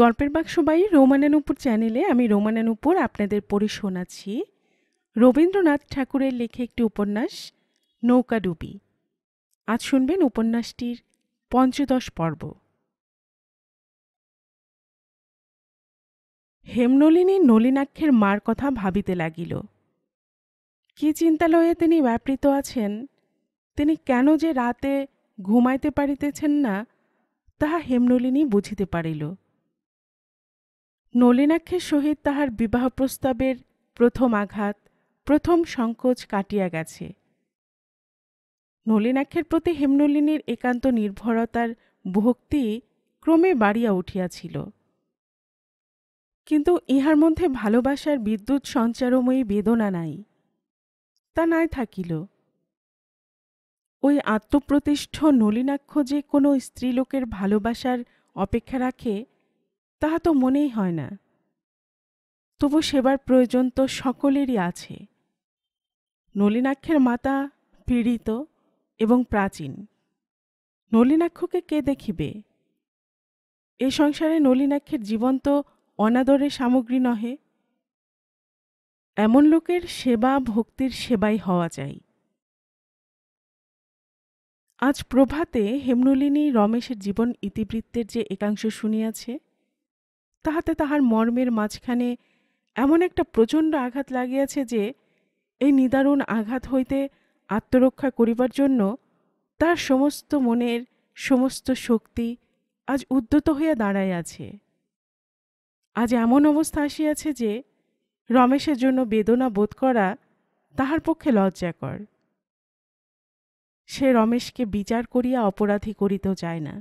গল্পের বাক্স বাই রোমানানুপুর চ্যানেলে আমি রোমানানুপুর আপনাদের পড়ে শোনাচ্ছি রবীন্দ্রনাথ ঠাকুরের লেখা একটি উপন্যাস নৌকাডুবি আজ শুনবেন উপন্যাসটির পঞ্চদশ পর্ব হেমনলিনী নলিনাক্ষের মার কথা ভাবিতে লাগিল কি চিন্তালয়ে তিনি ব্যাপৃত আছেন তিনি কেন যে রাতে ঘুমাইতে পারিতেছেন না তাহা হেমনলিনী বুঝিতে পারিল নলিনাক্ষের সহিত তাহার বিবাহ প্রস্তাবের প্রথম আঘাত প্রথম সংকোচ কাটিয়া গেছে নলিনাক্ষের প্রতি হেমনলিনীর একান্ত নির্ভরতার ভক্তি ক্রমে বাড়িয়া উঠিয়াছিল কিন্তু ইহার মধ্যে ভালোবাসার বিদ্যুৎ সঞ্চারময়ী বেদনা নাই তা নাই থাকিল ওই আত্মপ্রতিষ্ঠ নলিনাক্ষ যে কোনো স্ত্রীলোকের ভালোবাসার অপেক্ষা রাখে তাহা তো মনেই হয় না তবু সেবার প্রয়োজন তো সকলেরই আছে নলিনাক্ষের মাতা পীড়িত এবং প্রাচীন নলিনাক্ষকে কে দেখিবে এ সংসারে নলিনাক্ষের জীবন তো অনাদরে সামগ্রী নহে এমন লোকের সেবা ভক্তির সেবাই হওয়া চাই আজ প্রভাতে হেমনলিনী রমেশের জীবন ইতিবৃত্তের যে একাংশ শুনিয়াছে তাহাতে তাহার মর্মের মাঝখানে এমন একটা প্রচণ্ড আঘাত লাগিয়াছে যে এই নিদারুণ আঘাত হইতে আত্মরক্ষা করিবার জন্য তার সমস্ত মনের সমস্ত শক্তি আজ উদ্যত হইয়া দাঁড়ায় আছে আজ এমন অবস্থা আসিয়াছে যে রমেশের জন্য বেদনা বোধ করা তাহার পক্ষে লজ্জাকর সে রমেশকে বিচার করিয়া অপরাধী করিতেও চায় না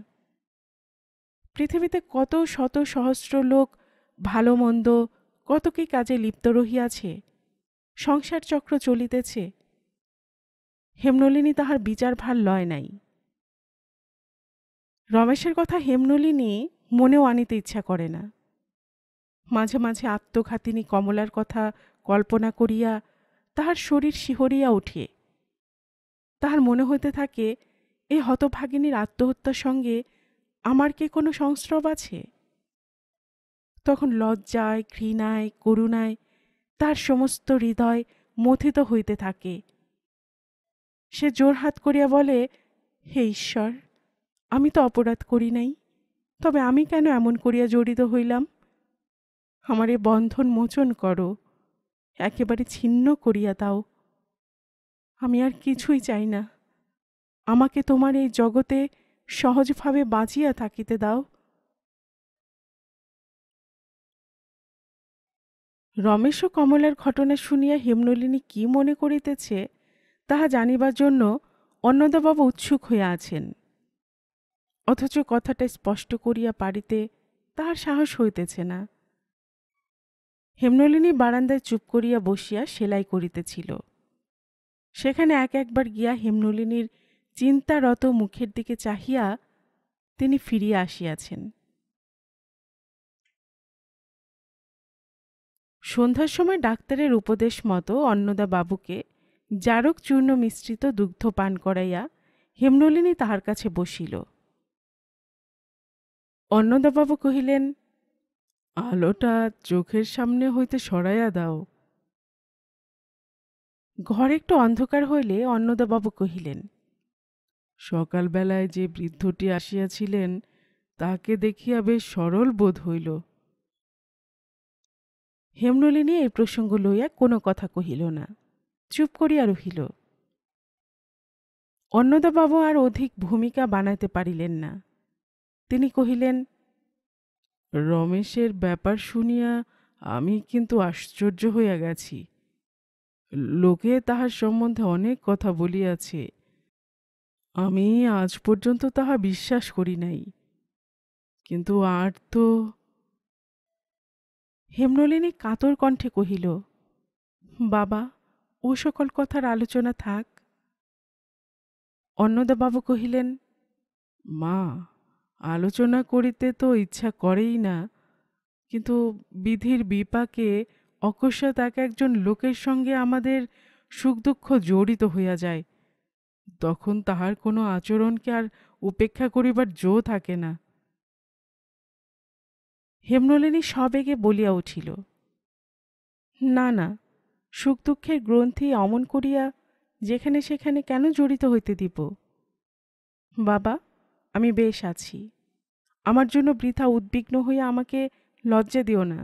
পৃথিবীতে কত শত সহস্র লোক ভালো মন্দ কত কি কাজে লিপ্ত রহিয়াছে সংসার চক্র চলিতেছে হেমনলিনী তাহার বিচার ভার লয় নাই রমেশের কথা হেমনলিনী মনেও আনিতে ইচ্ছা করে না মাঝে মাঝে আত্মঘাতিনী কমলার কথা কল্পনা করিয়া তাহার শরীর শিহরিয়া উঠে তাহার মনে হইতে থাকে এ হতভাগিনীর আত্মহত্যার সঙ্গে আমার কি কোনো সংস্রব আছে তখন লজ্জায় ঘৃণায় করুণায় তার সমস্ত হৃদয় মথিত হইতে থাকে সে জোরহাত করিয়া বলে হে ঈশ্বর আমি তো অপরাধ করি নাই তবে আমি কেন এমন করিয়া জড়িত হইলাম আমার এ বন্ধন মোচন করো একেবারে ছিন্ন করিয়া দাও আমি আর কিছুই চাই না আমাকে তোমার এই জগতে সহজভাবে বাঁচিয়া থাকিতে দাও রমেশ ও কমলের ঘটনা শুনিয়া হেমনলিনী কি মনে করিতেছে তাহা জানিবার জন্য অন্নদাবাবু উৎসুক হইয়া আছেন অথচ কথাটা স্পষ্ট করিয়া পারিতে তাহার সাহস হইতেছে না হেমনলিনী বারান্দায় চুপ করিয়া বসিয়া সেলাই করিতেছিল সেখানে এক একবার গিয়া হেমনলিনীর চিন্তারত মুখের দিকে চাহিয়া তিনি ফিরিয়া আসিয়াছেন সন্ধ্যার সময় ডাক্তারের উপদেশ মতো অন্নদাবাবুকে জারক চূর্ণ মিশ্রিত দুগ্ধ পান করাইয়া হেমনলিনী তাহার কাছে বসিল অন্নদাবাবু কহিলেন আলোটা চোখের সামনে হইতে সরাইয়া দাও ঘর একটু অন্ধকার হইলে অন্নদাবাবু কহিলেন সকালবেলায় যে বৃদ্ধটি আসিয়াছিলেন তাকে দেখিয়া বেশ সরল বোধ হইল হেমনলিনী এই প্রসঙ্গ লইয়া কোনো কথা কহিল না চুপ করিয়া রহিল অন্নদাবাবু আর অধিক ভূমিকা বানাইতে পারিলেন না তিনি কহিলেন রমেশের ব্যাপার শুনিয়া আমি কিন্তু আশ্চর্য হইয়া গেছি লোকে তাহার সম্বন্ধে অনেক কথা বলিয়াছে আমি আজ পর্যন্ত তাহা বিশ্বাস করি নাই কিন্তু আর তো হেমনলিনী কাতর কণ্ঠে কহিল বাবা ও সকল কথার আলোচনা থাক অন্নদাবাবু কহিলেন মা আলোচনা করিতে তো ইচ্ছা করেই না কিন্তু বিধির বিপাকে অকস্মাৎ এক একজন লোকের সঙ্গে আমাদের সুখ দুঃখ জড়িত হইয়া যায় তখন তাহার কোনো আচরণকে আর উপেক্ষা করিবার জো থাকে না হেমনলিনী সবেগে বলিয়া উঠিল না না সুখ দুঃখের গ্রন্থি অমন করিয়া যেখানে সেখানে কেন জড়িত হইতে দিব বাবা আমি বেশ আছি আমার জন্য বৃথা উদ্বিগ্ন হইয়া আমাকে লজ্জা দিও না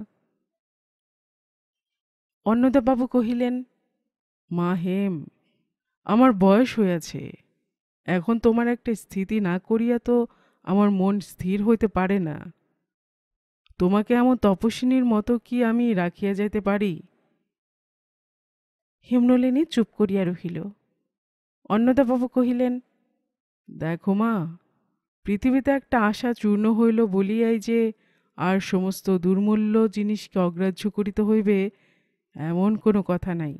অন্নদাবাবু কহিলেন মা হেম আমার বয়স হইয়াছে এখন তোমার একটা স্থিতি না করিয়া তো আমার মন স্থির হইতে পারে না তোমাকে এমন তপস্বিনীর মতো কি আমি রাখিয়া যাইতে পারি হেমনলিনী চুপ করিয়া রহিল অন্নদাবাবু কহিলেন দেখো মা পৃথিবীতে একটা আশা চূর্ণ হইল বলিয়াই যে আর সমস্ত দুর্মূল্য জিনিসকে অগ্রাহ্য করিতে হইবে এমন কোনো কথা নাই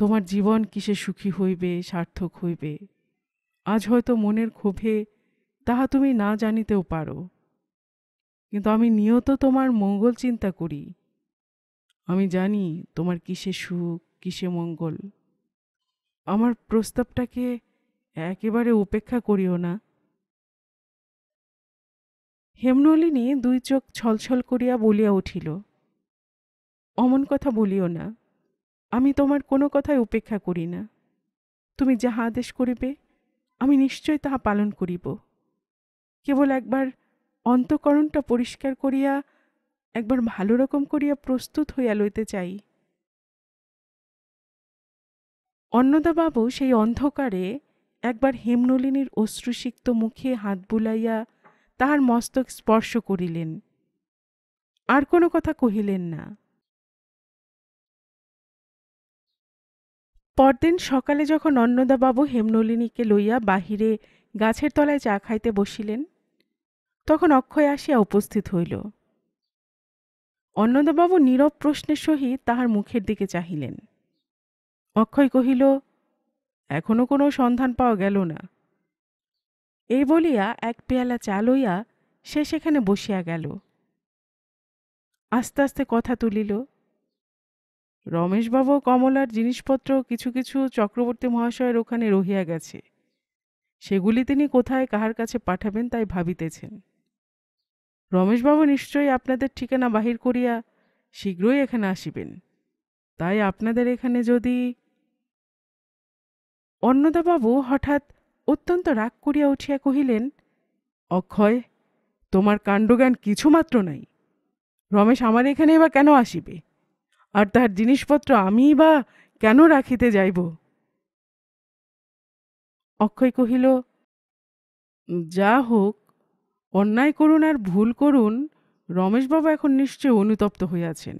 তোমার জীবন কিসে সুখী হইবে সার্থক হইবে আজ হয়তো মনের ক্ষোভে তাহা তুমি না জানিতেও পারো কিন্তু আমি নিয়ত তোমার মঙ্গল চিন্তা করি আমি জানি তোমার কিসে সুখ কিসে মঙ্গল আমার প্রস্তাবটাকে একেবারে উপেক্ষা করিও না হেমনলিনী দুই চোখ ছলছল করিয়া বলিয়া উঠিল অমন কথা বলিও না আমি তোমার কোনো কথায় উপেক্ষা করি না তুমি যাহা আদেশ করিবে আমি নিশ্চয় তাহা পালন করিব কেবল একবার অন্তকরণটা পরিষ্কার করিয়া একবার ভালো রকম করিয়া প্রস্তুত হইয়া লইতে চাই অন্নদাবাবু সেই অন্ধকারে একবার হেমনলিনীর অশ্রুসিক্ত মুখে হাত বুলাইয়া তাহার মস্তক স্পর্শ করিলেন আর কোনো কথা কহিলেন না পরদিন সকালে যখন অন্নদাবাবু হেমনলিনীকে লইয়া বাহিরে গাছের তলায় চা খাইতে বসিলেন তখন অক্ষয় আসিয়া উপস্থিত হইল অন্নদাবাবু নীরব প্রশ্নের সহিত তাহার মুখের দিকে চাহিলেন অক্ষয় কহিল এখনো কোনো সন্ধান পাওয়া গেল না এই বলিয়া এক পেয়ালা চা লইয়া সে সেখানে বসিয়া গেল আস্তে আস্তে কথা তুলিল রমেশবাবু কমলার জিনিসপত্র কিছু কিছু চক্রবর্তী মহাশয়ের ওখানে রহিয়া গেছে সেগুলি তিনি কোথায় কাহার কাছে পাঠাবেন তাই ভাবিতেছেন রমেশবাবু নিশ্চয়ই আপনাদের ঠিকানা বাহির করিয়া শীঘ্রই এখানে আসিবেন তাই আপনাদের এখানে যদি অন্নদাবাবু হঠাৎ অত্যন্ত রাগ করিয়া উঠিয়া কহিলেন অক্ষয় তোমার কাণ্ডজ্ঞান কিছুমাত্র নাই রমেশ আমার এখানে এবার কেন আসিবে আর তার জিনিসপত্র আমি বা কেন রাখিতে যাইব অক্ষয় কহিল যা হোক অন্যায় করুন আর ভুল করুন রমেশবাবু এখন নিশ্চয় অনুতপ্ত হইয়াছেন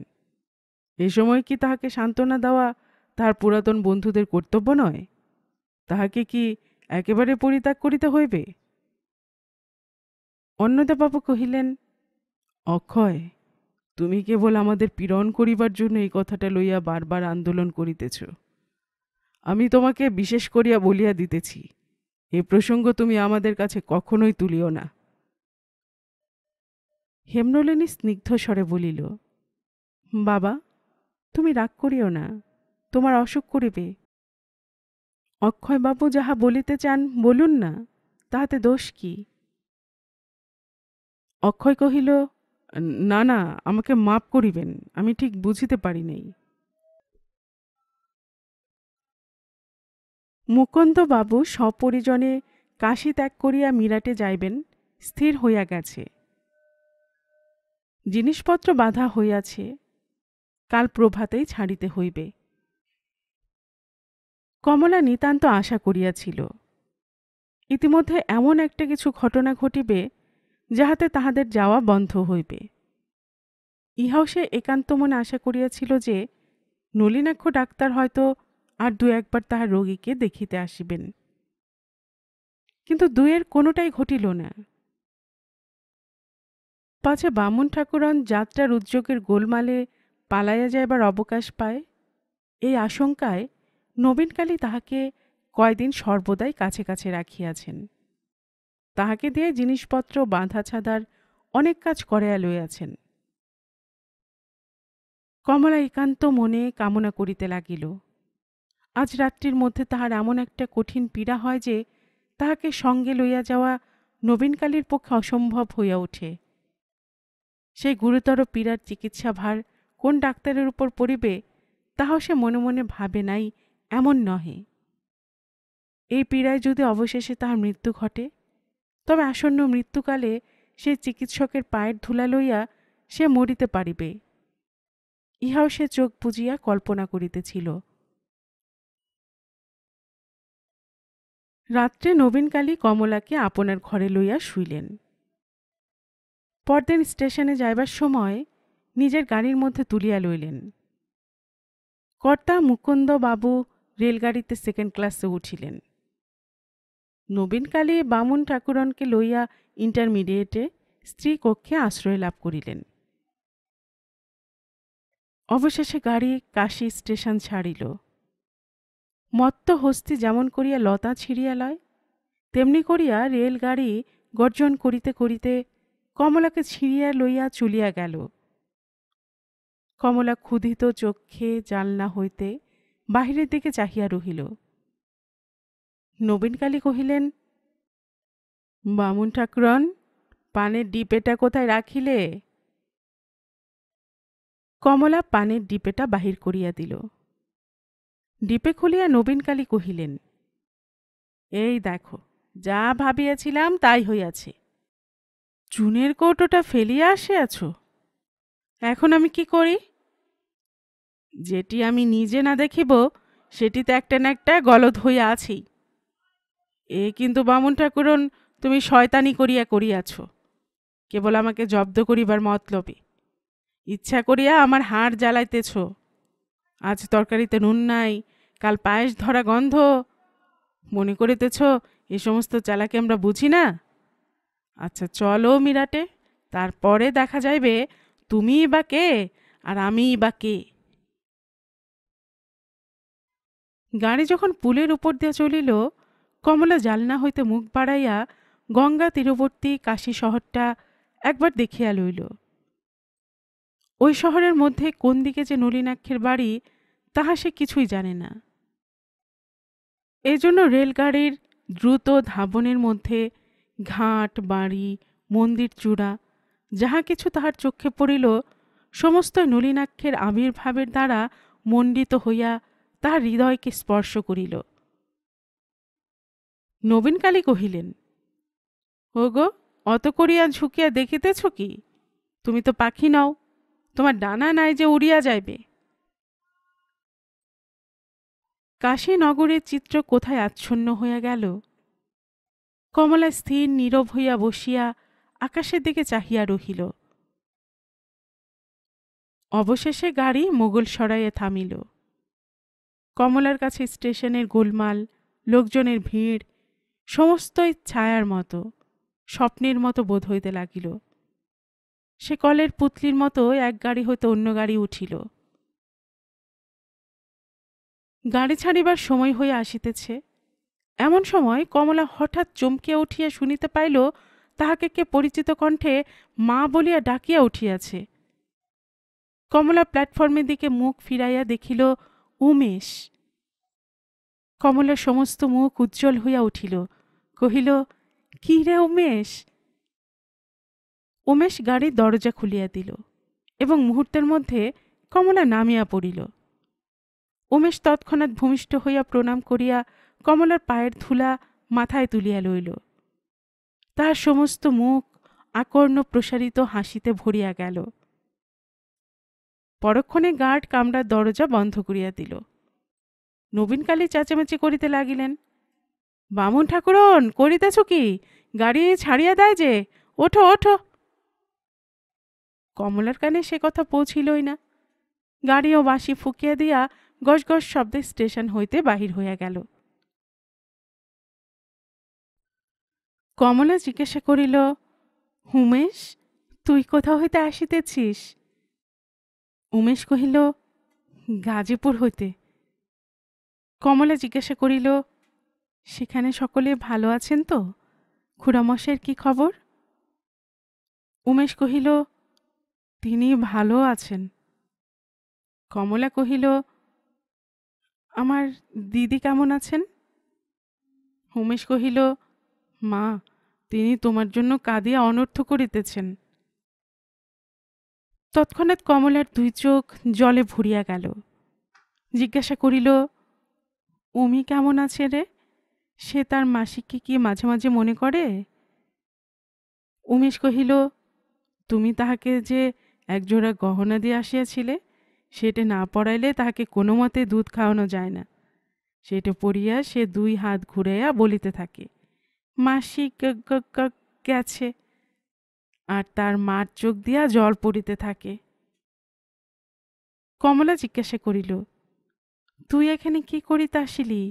এ সময় কি তাহাকে সান্ত্বনা দেওয়া তাহার পুরাতন বন্ধুদের কর্তব্য নয় তাহাকে কি একেবারে পরিত্যাগ করিতে হইবে অন্নদাবাবু কহিলেন অক্ষয় তুমি কেবল আমাদের পীড়ন করিবার জন্য এই কথাটা লইয়া বারবার আন্দোলন করিতেছ আমি তোমাকে বিশেষ করিয়া বলিয়া দিতেছি এ প্রসঙ্গ তুমি আমাদের কাছে কখনোই তুলিও না হেমনলিনী স্নিগ্ধ স্বরে বলিল বাবা তুমি রাগ করিও না তোমার অসুখ করিবে অক্ষয়বাবু যাহা বলিতে চান বলুন না তাহাতে দোষ কি অক্ষয় কহিল না না আমাকে মাপ করিবেন আমি ঠিক বুঝিতে পারি নাই মুকুন্দবাবু সপরিজনে কাশি ত্যাগ করিয়া মিরাটে যাইবেন স্থির হইয়া গেছে জিনিসপত্র বাধা হইয়াছে কাল প্রভাতেই ছাড়িতে হইবে কমলা নিতান্ত আশা করিয়াছিল ইতিমধ্যে এমন একটা কিছু ঘটনা ঘটিবে যাহাতে তাহাদের যাওয়া বন্ধ হইবে ইহাও সে একান্ত মনে আশা করিয়াছিল যে নলিনাক্ষ ডাক্তার হয়তো আর দু একবার তাহার রোগীকে দেখিতে আসিবেন কিন্তু দুয়ের কোনোটাই ঘটিল না পাছে বামুন ঠাকুরন যাত্রার উদ্যোগের গোলমালে পালাইয়া যাইবার অবকাশ পায় এই আশঙ্কায় নবীনকালী তাহাকে কয়দিন সর্বদাই কাছে কাছে রাখিয়াছেন তাহাকে দিয়ে জিনিসপত্র বাঁধা ছাদার অনেক কাজ করাইয়া লইয়াছেন কমলা একান্ত মনে কামনা করিতে লাগিল আজ রাত্রির মধ্যে তাহার এমন একটা কঠিন পীড়া হয় যে তাহাকে সঙ্গে লইয়া যাওয়া নবীনকালীর পক্ষে অসম্ভব হইয়া ওঠে সেই গুরুতর পীড়ার চিকিৎসা ভার কোন ডাক্তারের উপর পড়িবে তাহাও সে মনে মনে ভাবে নাই এমন নহে এই পীড়ায় যদি অবশেষে তাহার মৃত্যু ঘটে তবে আসন্ন মৃত্যুকালে সে চিকিৎসকের পায়ের ধুলা লইয়া সে মরিতে পারিবে ইহাও সে চোখ বুজিয়া কল্পনা করিতেছিল রাত্রে নবীনকালী কমলাকে আপনার ঘরে লইয়া শুইলেন পরদিন স্টেশনে যাইবার সময় নিজের গাড়ির মধ্যে তুলিয়া লইলেন কর্তা মুকুন্দবাবু রেলগাড়িতে সেকেন্ড ক্লাসে উঠিলেন নবীনকালে বামুন ঠাকুরনকে লইয়া ইন্টারমিডিয়েটে স্ত্রী কক্ষে আশ্রয় লাভ করিলেন অবশেষে গাড়ি কাশী স্টেশন ছাড়িল মত্ত হস্তি যেমন করিয়া লতা ছিঁড়িয়া লয় তেমনি করিয়া রেলগাড়ি গর্জন করিতে করিতে কমলাকে ছিঁড়িয়া লইয়া চলিয়া গেল কমলা ক্ষুধিত চক্ষে জানলা হইতে বাহিরের দিকে চাহিয়া রহিল নবীনকালী কহিলেন বামুন ঠাকুরন পানের ডিপেটা কোথায় রাখিলে কমলা পানের ডিপেটা বাহির করিয়া দিল ডিপে খুলিয়া নবীনকালী কহিলেন এই দেখো যা ভাবিয়াছিলাম তাই হইয়াছে চুনের কৌটোটা ফেলিয়া আসে আছো এখন আমি কি করি যেটি আমি নিজে না দেখিব সেটিতে একটা না একটা গলদ হইয়া আছেই এ কিন্তু বামুন ঠাকুরন তুমি শয়তানি করিয়া করিয়াছ কেবল আমাকে জব্দ করিবার মতলবে ইচ্ছা করিয়া আমার হাড় জ্বালাইতেছ আজ তরকারিতে নুন নাই কাল পায়েস ধরা গন্ধ মনে করিতেছ এ সমস্ত চালাকে আমরা বুঝি না আচ্ছা চলো মিরাটে তারপরে দেখা যাইবে তুমি বা কে আর আমি বা কে গাড়ি যখন পুলের উপর দিয়ে চলিল কমলা জালনা হইতে মুখ বাড়াইয়া গঙ্গা তীরবর্তী কাশী শহরটা একবার দেখিয়া লইল ওই শহরের মধ্যে কোন দিকে যে নলিনাক্ষের বাড়ি তাহা সে কিছুই জানে না এজন্য রেলগাড়ির দ্রুত ধাবনের মধ্যে ঘাট বাড়ি মন্দির চূড়া যাহা কিছু তাহার চক্ষে পড়িল সমস্ত নলিনাক্ষের আবির্ভাবের দ্বারা মণ্ডিত হইয়া তাহার হৃদয়কে স্পর্শ করিল নবীনকালী কহিলেন ও গো অত করিয়া ঝুঁকিয়া দেখিতেছ কি তুমি তো পাখি নাও তোমার ডানা নাই যে উড়িয়া যাইবে কাশী নগরের চিত্র কোথায় আচ্ছন্ন হইয়া গেল কমলা স্থির নীরব হইয়া বসিয়া আকাশের দিকে চাহিয়া রহিল অবশেষে গাড়ি মোগল সরাইয়ে থামিল কমলার কাছে স্টেশনের গোলমাল লোকজনের ভিড় সমস্তই ছায়ার মতো স্বপ্নের মতো বোধ হইতে লাগিল সে কলের পুতলির মতো এক গাড়ি হইতে অন্য গাড়ি উঠিল গাড়ি ছাড়িবার সময় হইয়া আসিতেছে এমন সময় কমলা হঠাৎ চমকিয়া উঠিয়া শুনিতে পাইল তাহাকে কে পরিচিত কণ্ঠে মা বলিয়া ডাকিয়া উঠিয়াছে কমলা প্ল্যাটফর্মের দিকে মুখ ফিরাইয়া দেখিল উমেশ কমলা সমস্ত মুখ উজ্জ্বল হইয়া উঠিল কহিল কি রে উমেশ উমেশ গাড়ির দরজা খুলিয়া দিল এবং মুহূর্তের মধ্যে কমলা নামিয়া পড়িল উমেশ তৎক্ষণাৎ ভূমিষ্ঠ হইয়া প্রণাম করিয়া কমলার পায়ের ধুলা মাথায় তুলিয়া লইল তাহার সমস্ত মুখ আকর্ণ প্রসারিত হাসিতে ভরিয়া গেল পরক্ষণে গার্ড কামড়ার দরজা বন্ধ করিয়া দিল নবীনকালী চেঁচামেচি করিতে লাগিলেন বামুন ঠাকুরন করিতেছ কি গাড়ি ছাড়িয়া দেয় যে ওঠো ওঠো কমলার কানে সে কথা পৌঁছিলই না গাড়ি ও বাঁশি ফুকিয়া দিয়া গস শব্দে স্টেশন হইতে বাহির হইয়া গেল কমলা জিজ্ঞাসা করিল উমেশ তুই কোথা হইতে আসিতেছিস উমেশ কহিল গাজীপুর হইতে কমলা জিজ্ঞাসা করিল সেখানে সকলে ভালো আছেন তো খুড়ামশের কি খবর উমেশ কহিল তিনি ভালো আছেন কমলা কহিল আমার দিদি কেমন আছেন উমেশ কহিল মা তিনি তোমার জন্য কাঁদিয়া অনর্থ করিতেছেন তৎক্ষণাৎ কমলার দুই চোখ জলে ভরিয়া গেল জিজ্ঞাসা করিল উমি কেমন আছে রে সে তার মাসিককে কি মাঝে মাঝে মনে করে উমেশ কহিল তুমি তাহাকে যে একজোড়া গহনা দিয়ে আসিয়াছিলে সেটা না পড়াইলে তাহাকে কোনো মতে দুধ খাওয়ানো যায় না সেটা পড়িয়া সে দুই হাত ঘুরাইয়া বলিতে থাকে মাসিক গেছে আর তার মার চোখ দিয়া জল পড়িতে থাকে কমলা জিজ্ঞাসা করিল তুই এখানে কি করিতে আসিলি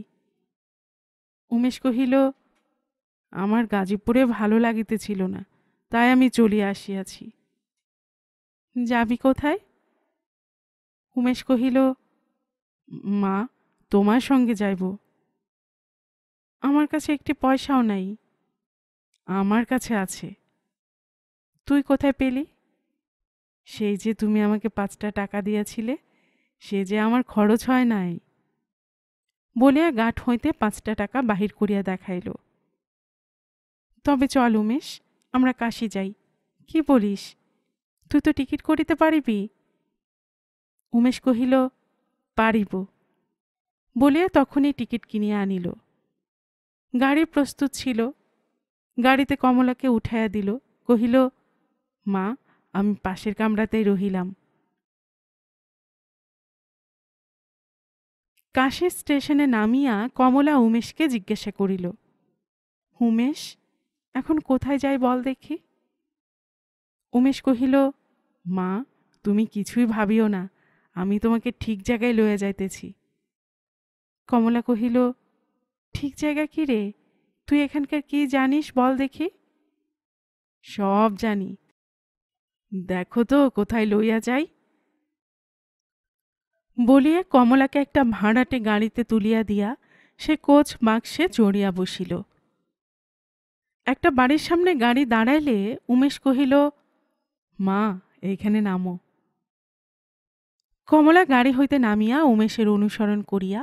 উমেশ কহিল আমার গাজীপুরে ভালো লাগিতেছিল না তাই আমি চলিয়া আসিয়াছি যাবি কোথায় উমেশ কহিল মা তোমার সঙ্গে যাইব আমার কাছে একটি পয়সাও নাই আমার কাছে আছে তুই কোথায় পেলি সেই যে তুমি আমাকে পাঁচটা টাকা দিয়েছিলে সে যে আমার খরচ হয় নাই বলিয়া গাঠ হইতে পাঁচটা টাকা বাহির করিয়া দেখাইল তবে চল উমেশ আমরা কাশি যাই কি বলিস তুই তো টিকিট করিতে পারিবি উমেশ কহিল পারিব বলিয়া তখনই টিকিট কিনিয়া আনিল গাড়ি প্রস্তুত ছিল গাড়িতে কমলাকে উঠাইয়া দিল কহিল মা আমি পাশের কামরাতেই রহিলাম কাশী স্টেশনে নামিয়া কমলা উমেশকে জিজ্ঞাসা করিল উমেশ এখন কোথায় যাই বল দেখি উমেশ কহিল মা তুমি কিছুই ভাবিও না আমি তোমাকে ঠিক জায়গায় লইয়া যাইতেছি কমলা কহিল ঠিক জায়গা কি রে তুই এখানকার কি জানিস বল দেখি সব জানি দেখো তো কোথায় লইয়া যাই বলিয়া কমলাকে একটা ভাড়াটে গাড়িতে তুলিয়া দিয়া সে কোচ বাক্সে চড়িয়া বসিল একটা বাড়ির সামনে গাড়ি দাঁড়াইলে উমেশ কহিল মা এইখানে নামো কমলা গাড়ি হইতে নামিয়া উমেশের অনুসরণ করিয়া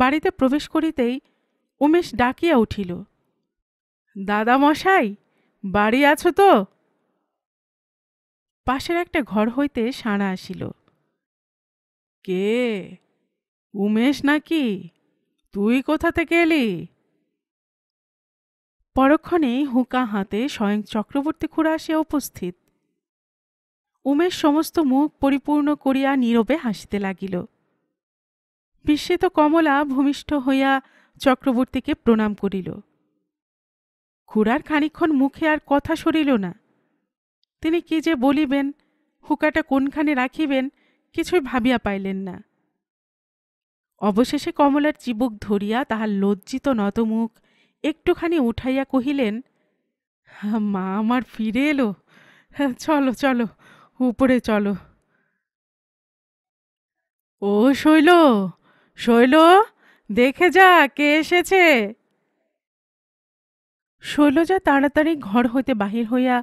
বাড়িতে প্রবেশ করিতেই উমেশ ডাকিয়া উঠিল দাদা মশাই বাড়ি আছো তো পাশের একটা ঘর হইতে সাড়া আসিল কে উমেশ নাকি তুই কোথা থেকে এলি পরক্ষণেই হুঁকা হাতে স্বয়ং চক্রবর্তী খুঁড়া আসিয়া উপস্থিত উমেশ সমস্ত মুখ পরিপূর্ণ করিয়া নীরবে হাসিতে লাগিল বিস্মিত কমলা ভূমিষ্ঠ হইয়া চক্রবর্তীকে প্রণাম করিল খুড়ার খানিক্ষণ মুখে আর কথা সরিল না তিনি কি যে বলিবেন হুকাটা কোনখানে রাখিবেন কিছুই ভাবিয়া পাইলেন না অবশেষে কমলার চিবুক ধরিয়া তাহার লজ্জিত নতমুখ একটুখানি উঠাইয়া কহিলেন মা আমার ফিরে এলো চলো চলো উপরে চলো ও শৈল শৈল দেখে যা কে এসেছে শৈলজা তাড়াতাড়ি ঘর হইতে বাহির হইয়া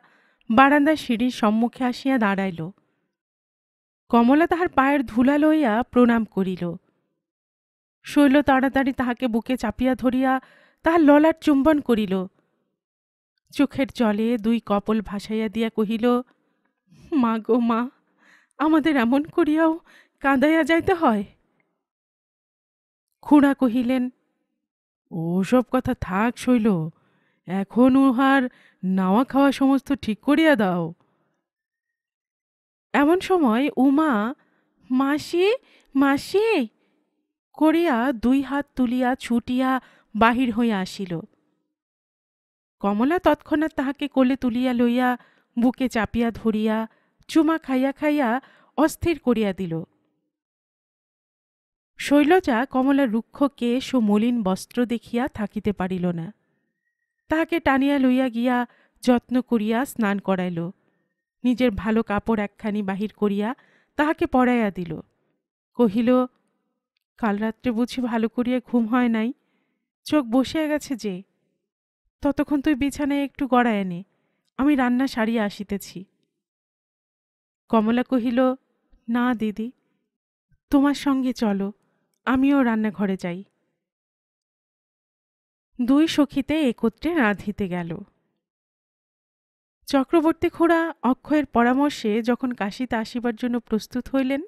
বারান্দা সিঁড়ির সম্মুখে আসিয়া দাঁড়াইল কমলা তাহার পায়ের ধুলা লইয়া প্রণাম করিল শৈল তাড়াতাড়ি তাহাকে বুকে চাপিয়া ধরিয়া তাহার ললাট চুম্বন করিল চোখের জলে দুই কপল ভাসাইয়া দিয়া কহিল মা গো মা আমাদের এমন করিয়াও কাঁদাইয়া যাইতে হয় খুঁড়া কহিলেন ওসব কথা থাক শৈল এখন উহার নাওয়া খাওয়া সমস্ত ঠিক করিয়া দাও এমন সময় উমা মাসি মাসি করিয়া দুই হাত তুলিয়া ছুটিয়া বাহির হইয়া আসিল কমলা তৎক্ষণাৎ তাহাকে কোলে তুলিয়া লইয়া বুকে চাপিয়া ধরিয়া চুমা খাইয়া খাইয়া অস্থির করিয়া দিল শৈলজা কমলার রুক্ষ কেশ ও মলিন বস্ত্র দেখিয়া থাকিতে পারিল না তাহাকে টানিয়া লইয়া গিয়া যত্ন করিয়া স্নান করাইল নিজের ভালো কাপড় একখানি বাহির করিয়া তাহাকে পরাইয়া দিল কহিল কাল রাত্রে বুঝি ভালো করিয়া ঘুম হয় নাই চোখ বসিয়া গেছে যে ততক্ষণ তুই বিছানায় একটু গড়ায় নে আমি রান্না সারিয়া আসিতেছি কমলা কহিল না দিদি তোমার সঙ্গে চলো আমিও রান্নাঘরে যাই দুই সখীতে একত্রে রাঁধিতে গেল চক্রবর্তী খোড়া অক্ষয়ের পরামর্শে যখন কাশিতে আসিবার জন্য প্রস্তুত হইলেন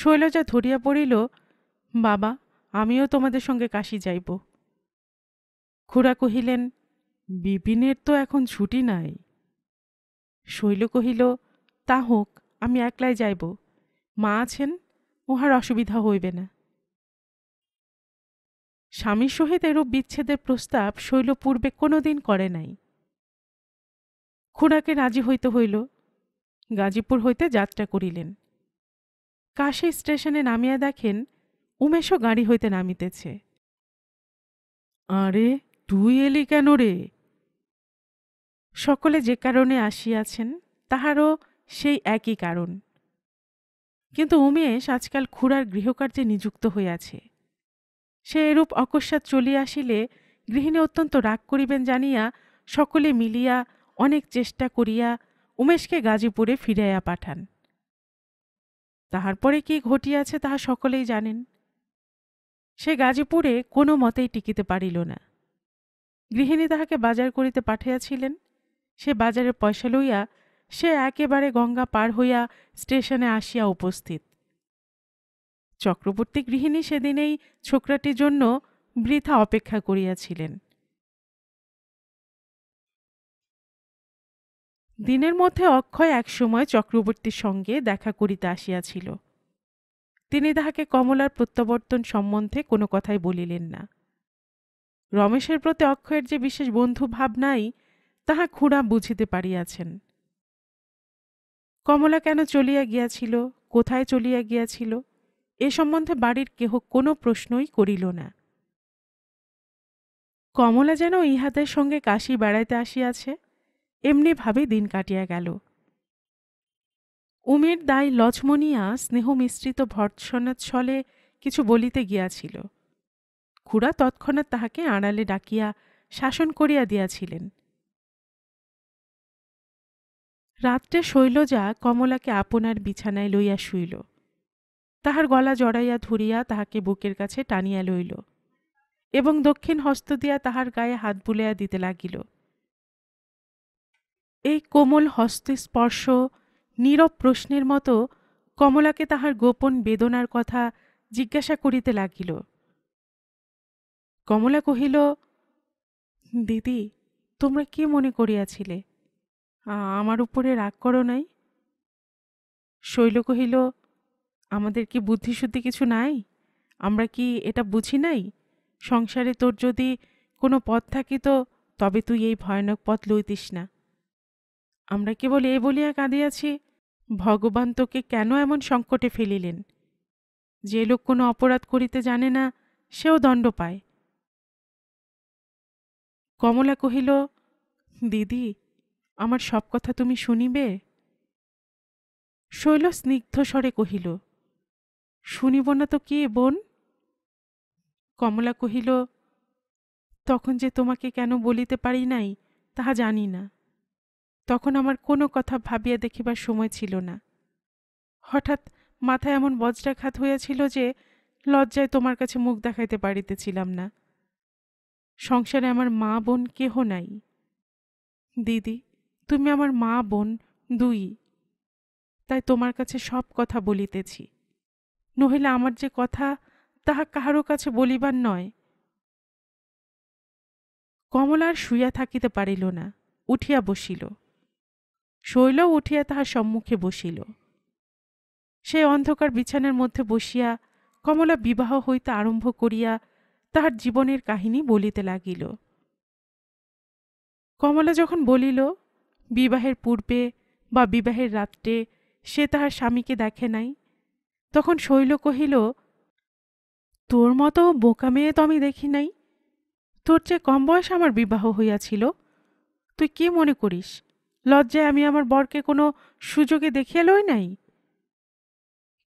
শৈলজা ধরিয়া পড়িল বাবা আমিও তোমাদের সঙ্গে কাশি যাইব খুড়া কহিলেন বিপিনের তো এখন ছুটি নাই শৈল কহিল তা হোক আমি একলাই যাইব মা আছেন উহার অসুবিধা হইবে না স্বামীর সহিত এরূপ বিচ্ছেদের প্রস্তাব শৈল পূর্বে কোনোদিন করে নাই খুড়াকে রাজি হইতে হইল গাজীপুর হইতে যাত্রা করিলেন কাশী স্টেশনে নামিয়া দেখেন উমেশও গাড়ি হইতে নামিতেছে আরে তুই এলি কেন রে সকলে যে কারণে আসিয়াছেন তাহারও সেই একই কারণ কিন্তু উমেশ আজকাল খুড়ার গৃহকার্যে নিযুক্ত হইয়াছে সে এরূপ অকস্মাৎ চলিয়া আসিলে গৃহিণী অত্যন্ত রাগ করিবেন জানিয়া সকলে মিলিয়া অনেক চেষ্টা করিয়া উমেশকে গাজীপুরে ফিরাইয়া পাঠান তাহার পরে কি ঘটিয়াছে তাহা সকলেই জানেন সে গাজীপুরে কোনো মতেই টিকিতে পারিল না গৃহিণী তাহাকে বাজার করিতে পাঠাইয়াছিলেন সে বাজারের পয়সা লইয়া সে একেবারে গঙ্গা পার হইয়া স্টেশনে আসিয়া উপস্থিত চক্রবর্তী গৃহিণী সেদিনেই ছোকরাটির জন্য বৃথা অপেক্ষা করিয়াছিলেন দিনের মধ্যে অক্ষয় একসময় চক্রবর্তীর সঙ্গে দেখা করিতে আসিয়াছিল তিনি তাহাকে কমলার প্রত্যাবর্তন সম্বন্ধে কোনো কথাই বলিলেন না রমেশের প্রতি অক্ষয়ের যে বিশেষ বন্ধু ভাব নাই তাহা খুঁড়া বুঝিতে পারিয়াছেন কমলা কেন চলিয়া গিয়াছিল কোথায় চলিয়া গিয়াছিল এ সম্বন্ধে বাড়ির কেহ কোনো প্রশ্নই করিল না কমলা যেন ইহাদের সঙ্গে কাশি বেড়াইতে আসিয়াছে এমনিভাবে দিন কাটিয়া গেল উমের দায় স্নেহ স্নেহমিশ্রিত ভর্ৎসনাচ্ছলে কিছু বলিতে গিয়াছিল খুড়া তৎক্ষণাৎ তাহাকে আড়ালে ডাকিয়া শাসন করিয়া দিয়াছিলেন রাত্রে শৈলজা কমলাকে আপনার বিছানায় লইয়া শুইল তাহার গলা জড়াইয়া ধরিয়া তাহাকে বুকের কাছে টানিয়া লইল এবং দক্ষিণ হস্ত দিয়া তাহার গায়ে হাত বুলাইয়া দিতে লাগিল এই কোমল হস্তে স্পর্শ নীরব প্রশ্নের মতো কমলাকে তাহার গোপন বেদনার কথা জিজ্ঞাসা করিতে লাগিল কমলা কহিল দিদি তোমরা কি মনে করিয়াছিলে আমার উপরে রাগ করো নাই শৈল কহিল আমাদের কি বুদ্ধিশুদ্ধি কিছু নাই আমরা কি এটা বুঝি নাই সংসারে তোর যদি কোনো পথ থাকিত তবে তুই এই ভয়ানক পথ লইতিস না আমরা কেবল এ বলিয়া কাঁদিয়াছি ভগবান তোকে কেন এমন সংকটে ফেলিলেন যে লোক কোনো অপরাধ করিতে জানে না সেও দণ্ড পায় কমলা কহিল দিদি আমার সব কথা তুমি শুনিবে শৈল স্নিগ্ধ স্বরে কহিল শুনিব না তো কে বোন কমলা কহিল তখন যে তোমাকে কেন বলিতে পারি নাই তাহা জানি না তখন আমার কোনো কথা ভাবিয়া দেখিবার সময় ছিল না হঠাৎ মাথায় এমন বজ্রাঘাত হইয়াছিল যে লজ্জায় তোমার কাছে মুখ দেখাইতে পারিতেছিলাম না সংসারে আমার মা বোন কেহ নাই দিদি তুমি আমার মা বোন দুই তাই তোমার কাছে সব কথা বলিতেছি নহিলে আমার যে কথা তাহা কাহারও কাছে বলিবার নয় কমলার শুইয়া থাকিতে পারিল না উঠিয়া বসিল শৈল উঠিয়া তাহার সম্মুখে বসিল সে অন্ধকার বিছানার মধ্যে বসিয়া কমলা বিবাহ হইতে আরম্ভ করিয়া তাহার জীবনের কাহিনী বলিতে লাগিল কমলা যখন বলিল বিবাহের পূর্বে বা বিবাহের রাত্রে সে তাহার স্বামীকে দেখে নাই তখন শৈল কহিল তোর মতো বোকা মেয়ে তো আমি দেখি নাই তোর চেয়ে কম বয়স আমার বিবাহ হইয়াছিল তুই কি মনে করিস লজ্জায় আমি আমার বরকে কোনো সুযোগে দেখিয়া লই নাই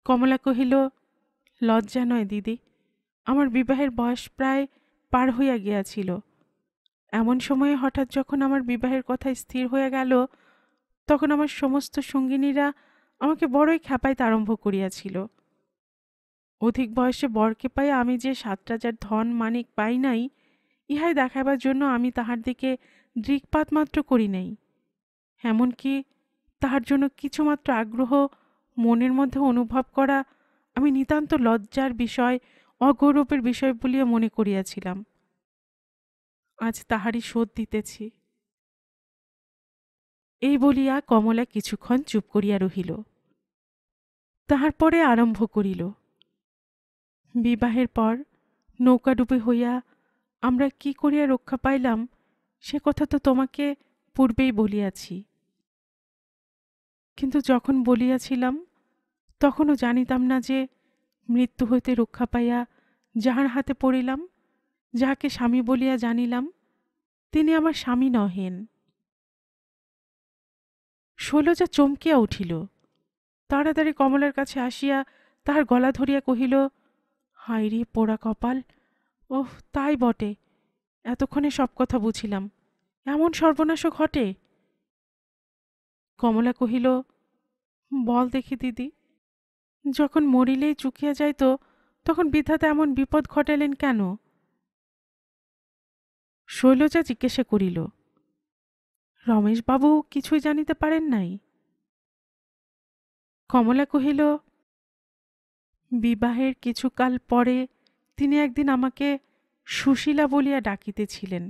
কমলা কহিল লজ্জা নয় দিদি আমার বিবাহের বয়স প্রায় পার হইয়া গিয়াছিল এমন সময়ে হঠাৎ যখন আমার বিবাহের কথা স্থির হইয়া গেল তখন আমার সমস্ত সঙ্গিনীরা আমাকে বড়ই খ্যাপাইতে আরম্ভ করিয়াছিল অধিক বয়সে বরকে পাইয়া আমি যে সাত রাজার ধন মানিক পাই নাই ইহাই দেখাইবার জন্য আমি তাহার দিকে দৃকপাত মাত্র করি নাই এমনকি তাহার জন্য কিছুমাত্র আগ্রহ মনের মধ্যে অনুভব করা আমি নিতান্ত লজ্জার বিষয় অগৌরবের বিষয় বলিয়া মনে করিয়াছিলাম আজ তাহারই শোধ দিতেছি এই বলিয়া কমলা কিছুক্ষণ চুপ করিয়া রহিল তাহার পরে আরম্ভ করিল বিবাহের পর নৌকাডুবে হইয়া আমরা কি করিয়া রক্ষা পাইলাম সে কথা তো তোমাকে পূর্বেই বলিয়াছি কিন্তু যখন বলিয়াছিলাম তখনও জানিতাম না যে মৃত্যু হইতে রক্ষা পাইয়া যাহার হাতে পড়িলাম যাহাকে স্বামী বলিয়া জানিলাম তিনি আমার স্বামী নহেন শৈলজা চমকিয়া উঠিল তাড়াতাড়ি কমলার কাছে আসিয়া তাহার গলা ধরিয়া কহিল হাইরে পোড়া কপাল ওহ তাই বটে এতক্ষণে সব কথা বুঝিলাম এমন সর্বনাশও ঘটে কমলা কহিল বল দেখি দিদি যখন মরিলেই চুকিয়া যাইত তখন বিধাতা এমন বিপদ ঘটালেন কেন শৈলজা জিজ্ঞাসা করিল রমেশবাবু কিছুই জানিতে পারেন নাই কমলা কহিল বিবাহের কিছুকাল পরে তিনি একদিন আমাকে সুশীলা বলিয়া ডাকিতেছিলেন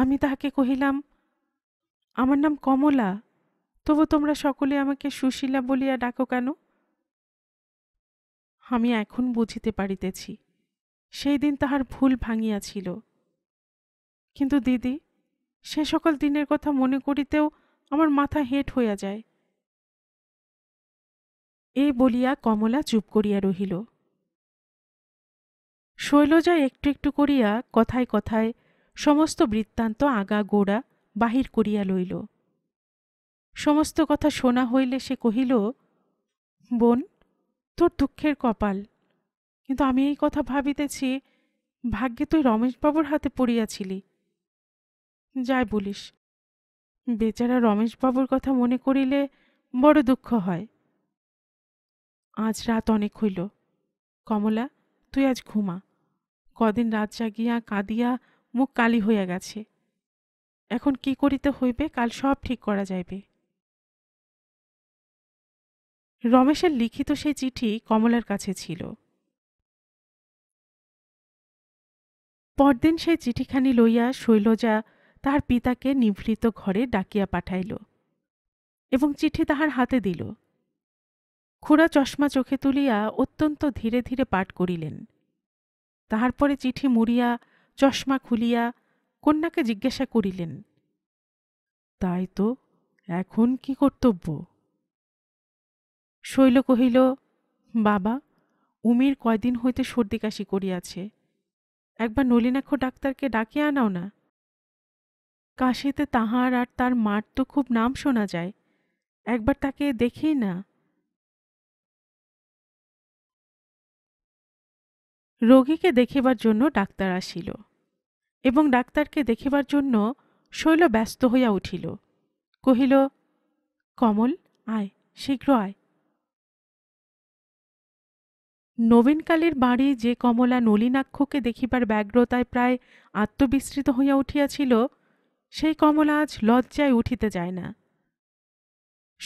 আমি তাহাকে কহিলাম আমার নাম কমলা তবু তোমরা সকলে আমাকে সুশীলা বলিয়া ডাকো কেন আমি এখন বুঝিতে পারিতেছি সেই দিন তাহার ভুল ভাঙিয়াছিল কিন্তু দিদি সে সকল দিনের কথা মনে করিতেও আমার মাথা হেঁট হইয়া যায় এই বলিয়া কমলা চুপ করিয়া রহিল শৈলজা একটু একটু করিয়া কথায় কথায় সমস্ত বৃত্তান্ত আগা গোড়া বাহির করিয়া লইল সমস্ত কথা শোনা হইলে সে কহিল বোন তোর দুঃখের কপাল কিন্তু আমি এই কথা ভাবিতেছি ভাগ্যে তুই রমেশবাবুর হাতে পড়িয়াছিলি যাই বলিস বেচারা রমেশবাবুর কথা মনে করিলে বড় দুঃখ হয় আজ রাত অনেক হইল কমলা তুই আজ ঘুমা কদিন রাত জাগিয়া কাঁদিয়া মুখ কালি হইয়া গেছে এখন কি করিতে হইবে কাল সব ঠিক করা যাইবে রমেশের লিখিত সেই চিঠি কমলার কাছে ছিল পরদিন সেই চিঠিখানি লইয়া শৈলজা তাহার পিতাকে নিভৃত ঘরে ডাকিয়া পাঠাইল এবং চিঠি তাহার হাতে দিল খুড়া চশমা চোখে তুলিয়া অত্যন্ত ধীরে ধীরে পাঠ করিলেন তাহার পরে চিঠি মুড়িয়া চশমা খুলিয়া কন্যাকে জিজ্ঞাসা করিলেন তাই তো এখন কি কর্তব্য শৈল কহিল বাবা উমির কয়দিন হইতে সর্দি কাশি করিয়াছে একবার নলিনাক্ষ ডাক্তারকে ডাকিয়া আনাও না কাশিতে তাহার আর তার মার তো খুব নাম শোনা যায় একবার তাকে দেখেই না রোগীকে দেখিবার জন্য ডাক্তার আসিল এবং ডাক্তারকে দেখিবার জন্য শৈল ব্যস্ত হইয়া উঠিল কহিল কমল আয় শীঘ্র আয় নবীনকালের বাড়ি যে কমলা নলিনাক্ষকে দেখিবার ব্যগ্রতায় প্রায় আত্মবিস্মৃত হইয়া উঠিয়াছিল সেই কমলা আজ লজ্জায় উঠিতে যায় না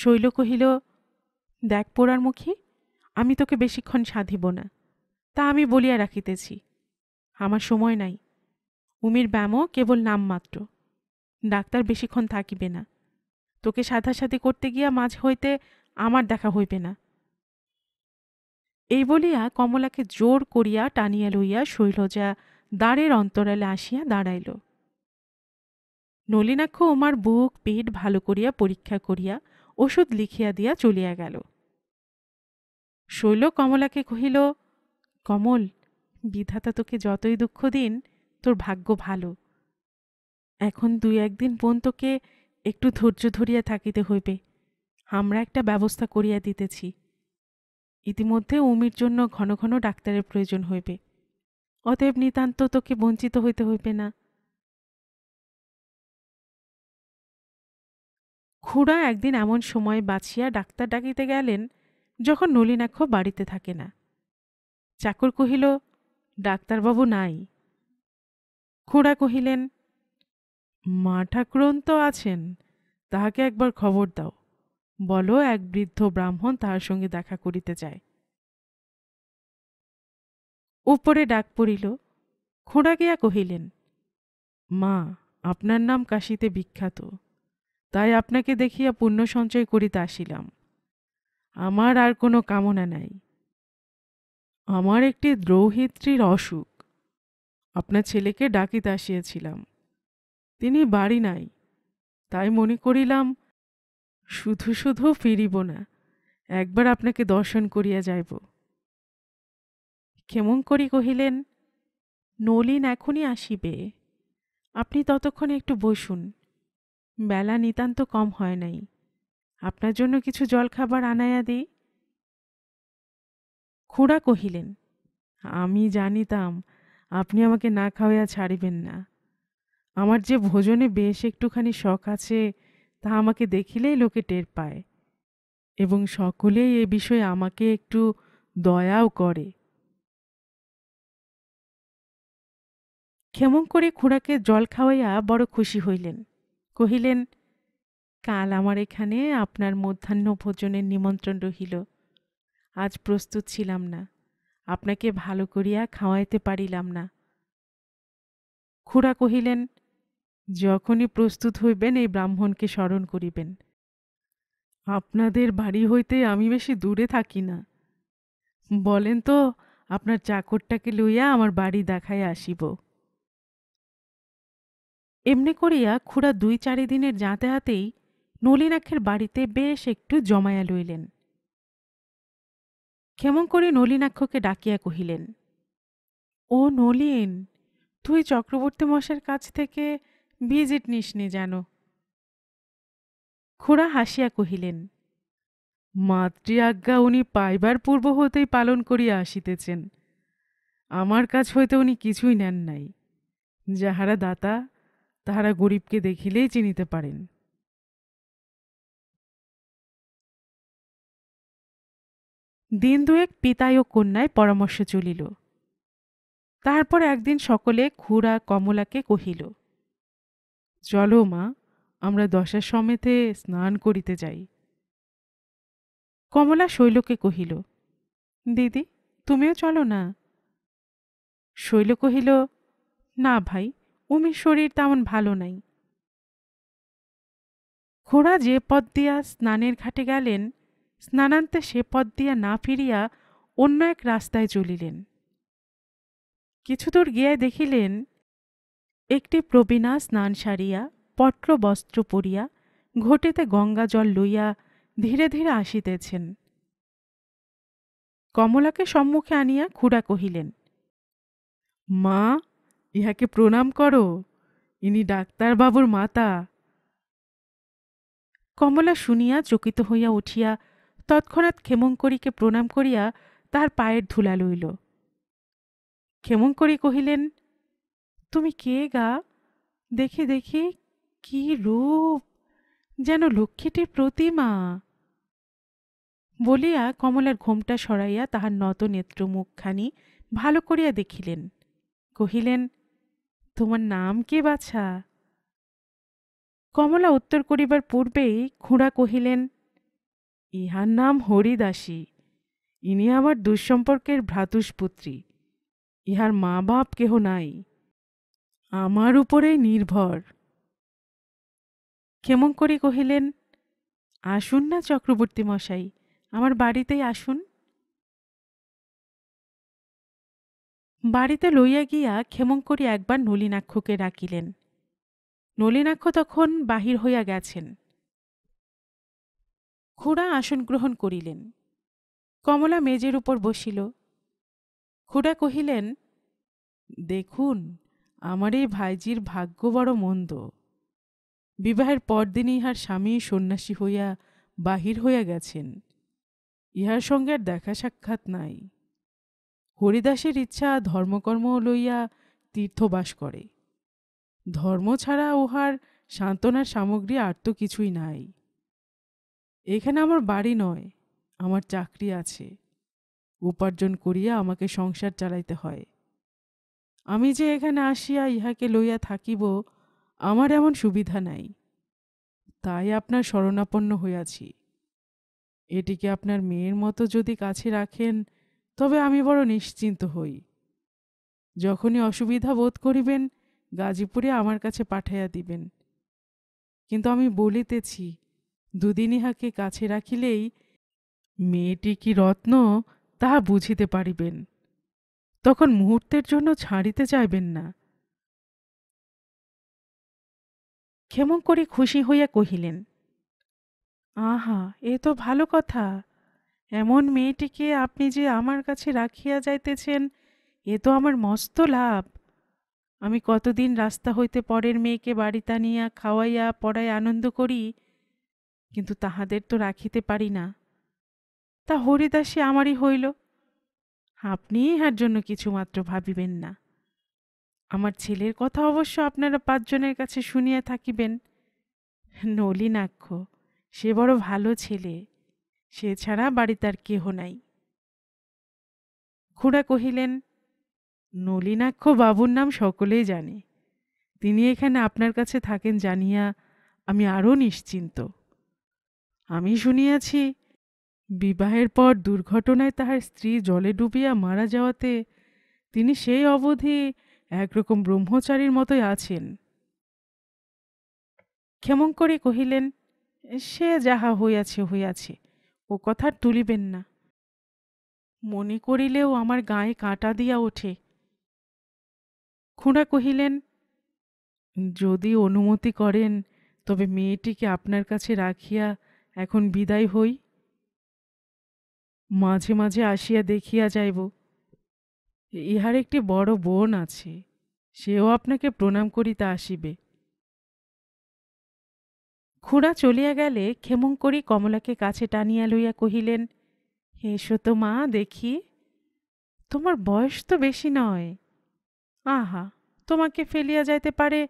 শৈল কহিল দেখ পোড়ার মুখী আমি তোকে বেশিক্ষণ সাধিব না তা আমি বলিয়া রাখিতেছি আমার সময় নাই উমির ব্যামও কেবল নামমাত্র ডাক্তার বেশিক্ষণ থাকিবে না তোকে সাধাসাধি করতে গিয়া মাঝ হইতে আমার দেখা হইবে না এই বলিয়া কমলাকে জোর করিয়া টানিয়া লইয়া শৈলজা দ্বারের অন্তরালে আসিয়া দাঁড়াইল নলিনাক্ষ উমার বুক পেট ভালো করিয়া পরীক্ষা করিয়া ওষুধ লিখিয়া দিয়া চলিয়া গেল শৈল কমলাকে কহিল কমল বিধাতা তোকে যতই দুঃখ দিন তোর ভাগ্য ভালো এখন দুই একদিন বোন তোকে একটু ধৈর্য ধরিয়া থাকিতে হইবে আমরা একটা ব্যবস্থা করিয়া দিতেছি ইতিমধ্যে উমির জন্য ঘন ঘন ডাক্তারের প্রয়োজন হইবে অতএব নিতান্ত তোকে বঞ্চিত হইতে হইবে না খুড়া একদিন এমন সময় বাছিয়া ডাক্তার ডাকিতে গেলেন যখন নলিনাক্ষ বাড়িতে থাকে না চাকর কহিল ডাক্তারবাবু নাই খুড়া কহিলেন মা ঠাকুরন তো আছেন তাহাকে একবার খবর দাও বলো এক বৃদ্ধ ব্রাহ্মণ তাহার সঙ্গে দেখা করিতে যায় উপরে ডাক পড়িল খোঁড়া গিয়া কহিলেন মা আপনার নাম কাশিতে বিখ্যাত তাই আপনাকে দেখিয়া পুণ্য সঞ্চয় করিতে আসিলাম আমার আর কোনো কামনা নাই আমার একটি দ্রৌহিত্রীর অসুখ আপনার ছেলেকে ডাকিতে আসিয়াছিলাম তিনি বাড়ি নাই তাই মনে করিলাম শুধু শুধু ফিরিব না একবার আপনাকে দর্শন করিয়া যাইব কেমন করি কহিলেন নলিন এখনই আসিবে আপনি ততক্ষণ একটু বসুন বেলা নিতান্ত কম হয় নাই আপনার জন্য কিছু জলখাবার আনাইয়া দিই খুঁড়া কহিলেন আমি জানিতাম আপনি আমাকে না খাওয়াইয়া ছাড়িবেন না আমার যে ভোজনে বেশ একটুখানি শখ আছে তা আমাকে দেখিলেই লোকে টের পায় এবং সকলেই এ বিষয়ে আমাকে একটু দয়াও করে ক্ষেমং করে খুড়াকে জল খাওয়াইয়া বড় খুশি হইলেন কহিলেন কাল আমার এখানে আপনার মধ্যাহ্ন ভোজনের নিমন্ত্রণ রহিল আজ প্রস্তুত ছিলাম না আপনাকে ভালো করিয়া খাওয়াইতে পারিলাম না খুড়া কহিলেন যখনই প্রস্তুত হইবেন এই ব্রাহ্মণকে স্মরণ করিবেন আপনাদের বাড়ি হইতে আমি বেশি দূরে থাকি না বলেন তো আপনার চাকরটাকে লইয়া আমার বাড়ি দেখায় আসিব এমনি করিয়া খুড়া দুই চারি দিনের হাতেই নলিনাক্ষের বাড়িতে বেশ একটু জমায়া লইলেন করে নলিনাক্ষকে ডাকিয়া কহিলেন ও নলিন তুই চক্রবর্তী মশার কাছ থেকে ভিজিট নিসনি জানো খোড়া হাসিয়া কহিলেন মাতৃ আজ্ঞা উনি পাইবার পূর্ব হতেই পালন করিয়া আসিতেছেন আমার কাছ হইতে উনি কিছুই নেন নাই যাহারা দাতা তাহারা গরিবকে দেখিলেই চিনিতে পারেন দিন দুয়েক পিতায় ও কন্যায় পরামর্শ চলিল তারপর একদিন সকলে খুড়া কমলাকে কহিল চলো মা আমরা দশা সমেতে স্নান করিতে যাই কমলা শৈলকে কহিল দিদি তুমিও চলো না শৈল কহিল না ভাই উমির শরীর তেমন ভালো নাই খোড়া যে পথ দিয়া স্নানের ঘাটে গেলেন স্নানান্তে সে পথ দিয়া না ফিরিয়া অন্য এক রাস্তায় চলিলেন কিছুদূর গিয়া দেখিলেন একটি প্রবীণা স্নান সারিয়া পট্র বস্ত্র পরিয়া ঘটিতে গঙ্গা জল লইয়া ধীরে ধীরে আসিতেছেন কমলাকে সম্মুখে আনিয়া খুড়া কহিলেন মা ইহাকে প্রণাম করো ইনি ডাক্তারবাবুর মাতা কমলা শুনিয়া চকিত হইয়া উঠিয়া তৎক্ষণাৎ ক্ষেমঙ্করীকে প্রণাম করিয়া তাহার পায়ের ধুলা লইল ক্ষেমঙ্করী কহিলেন তুমি কে গা দেখি দেখি কি রূপ যেন লক্ষ্মীটির প্রতিমা বলিয়া কমলার ঘোমটা সরাইয়া তাহার নত নেত্র মুখখানি ভালো করিয়া দেখিলেন কহিলেন তোমার নাম কে বাছা কমলা উত্তর করিবার পূর্বেই খুঁড়া কহিলেন ইহার নাম হরিদাসী ইনি আমার দুঃসম্পর্কের ভ্রাতুষ্পুত্রী ইহার মা বাপ কেহ নাই আমার উপরে নির্ভর ক্ষেমঙ্করী কহিলেন আসুন না চক্রবর্তী মশাই আমার বাড়িতেই আসুন বাড়িতে লইয়া গিয়া ক্ষেমঙ্করী একবার নলিনাক্ষকে ডাকিলেন নলিনাক্ষ তখন বাহির হইয়া গেছেন খুড়া আসন গ্রহণ করিলেন কমলা মেজের উপর বসিল খুড়া কহিলেন দেখুন আমার এই ভাইজির ভাগ্য বড় মন্দ বিবাহের পরদিনই ইহার স্বামী সন্ন্যাসী হইয়া বাহির হইয়া গেছেন ইহার সঙ্গে আর দেখা সাক্ষাৎ নাই হরিদাসের ইচ্ছা ধর্মকর্ম লইয়া তীর্থবাস করে ধর্ম ছাড়া উহার সান্ত্বনার সামগ্রী আর তো কিছুই নাই এখানে আমার বাড়ি নয় আমার চাকরি আছে উপার্জন করিয়া আমাকে সংসার চালাইতে হয় আমি যে এখানে আসিয়া ইহাকে লইয়া থাকিব আমার এমন সুবিধা নাই তাই আপনার শরণাপন্ন হইয়াছি এটিকে আপনার মেয়ের মতো যদি কাছে রাখেন তবে আমি বড় নিশ্চিন্ত হই যখনই অসুবিধা বোধ করিবেন গাজীপুরে আমার কাছে পাঠাইয়া দিবেন কিন্তু আমি বলিতেছি দুদিন ইহাকে কাছে রাখিলেই মেয়েটি কি রত্ন তাহা বুঝিতে পারিবেন তখন মুহূর্তের জন্য ছাড়িতে চাইবেন না ক্ষেমঙ্করী খুশি হইয়া কহিলেন আহা এ তো ভালো কথা এমন মেয়েটিকে আপনি যে আমার কাছে রাখিয়া যাইতেছেন এ তো আমার মস্ত লাভ আমি কতদিন রাস্তা হইতে পরের মেয়েকে বাড়িতে আনিয়া খাওয়াইয়া পড়ায় আনন্দ করি কিন্তু তাহাদের তো রাখিতে পারি না তা হরিদাসী আমারই হইল আপনি ইহার জন্য কিছুমাত্র ভাবিবেন না আমার ছেলের কথা অবশ্য আপনারা পাঁচজনের কাছে শুনিয়া থাকিবেন নলিনাক্ষ সে বড় ভালো ছেলে সে ছাড়া বাড়ি তার কেহ নাই খুড়া কহিলেন নলিনাক্ষ বাবুর নাম সকলেই জানে তিনি এখানে আপনার কাছে থাকেন জানিয়া আমি আরও নিশ্চিন্ত আমি শুনিয়াছি বিবাহের পর দুর্ঘটনায় তাহার স্ত্রী জলে ডুবিয়া মারা যাওয়াতে তিনি সেই অবধি একরকম ব্রহ্মচারীর মতোই আছেন ক্ষেমঙ্করী কহিলেন সে যাহা হইয়াছে হইয়াছে ও কথা তুলিবেন না মনে করিলেও আমার গায়ে কাঁটা দিয়া ওঠে খুঁড়া কহিলেন যদি অনুমতি করেন তবে মেয়েটিকে আপনার কাছে রাখিয়া এখন বিদায় হই মাঝে মাঝে আসিয়া দেখিয়া যাইব ইহার একটি বড় বোন আছে সেও আপনাকে প্রণাম করিতে আসিবে খুড়া চলিয়া গেলে করি কমলাকে কাছে টানিয়া লইয়া কহিলেন এসো তো মা দেখি তোমার বয়স তো বেশি নয় আহা তোমাকে ফেলিয়া যাইতে পারে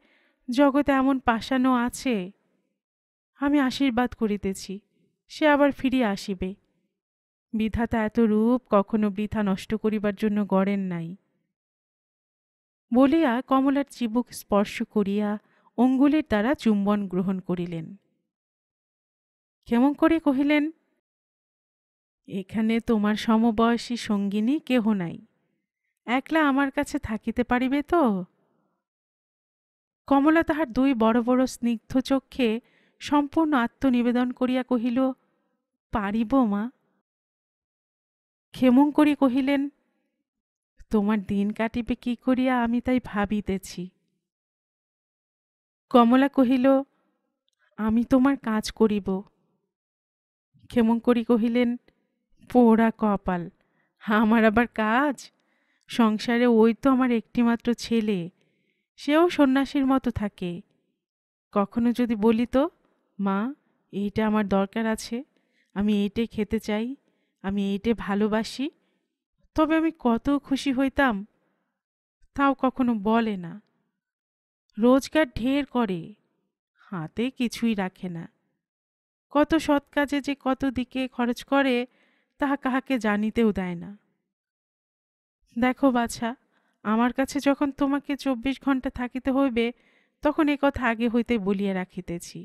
জগতে এমন পাশানো আছে আমি আশীর্বাদ করিতেছি সে আবার ফিরিয়া আসিবে বিধাতা এত রূপ কখনো বৃথা নষ্ট করিবার জন্য গড়েন নাই বলিয়া কমলার চিবুক স্পর্শ করিয়া অঙ্গুলের দ্বারা চুম্বন গ্রহণ করিলেন কেমন করে কহিলেন এখানে তোমার সমবয়সী সঙ্গিনী কেহ নাই একলা আমার কাছে থাকিতে পারিবে তো কমলা তাহার দুই বড় বড় স্নিগ্ধ চক্ষে সম্পূর্ণ আত্মনিবেদন করিয়া কহিল পারিব মা ক্ষেমঙ্করী কহিলেন তোমার দিন কাটিবে কি করিয়া আমি তাই ভাবিতেছি কমলা কহিল আমি তোমার কাজ করিব ক্ষেমঙ্করী কহিলেন পোড়া কপাল আমার আবার কাজ সংসারে ওই তো আমার একটিমাত্র ছেলে সেও সন্ন্যাসীর মতো থাকে কখনো যদি বলি তো মা এইটা আমার দরকার আছে আমি এইটে খেতে চাই আমি এইটে ভালোবাসি তবে আমি কত খুশি হইতাম তাও কখনো বলে না রোজগার ঢের করে হাতে কিছুই রাখে না কত সৎ কাজে যে কত দিকে খরচ করে তাহা কাহাকে জানিতেও দেয় না দেখো বাছা আমার কাছে যখন তোমাকে চব্বিশ ঘন্টা থাকিতে হইবে তখন এ কথা আগে হইতে বলিয়া রাখিতেছি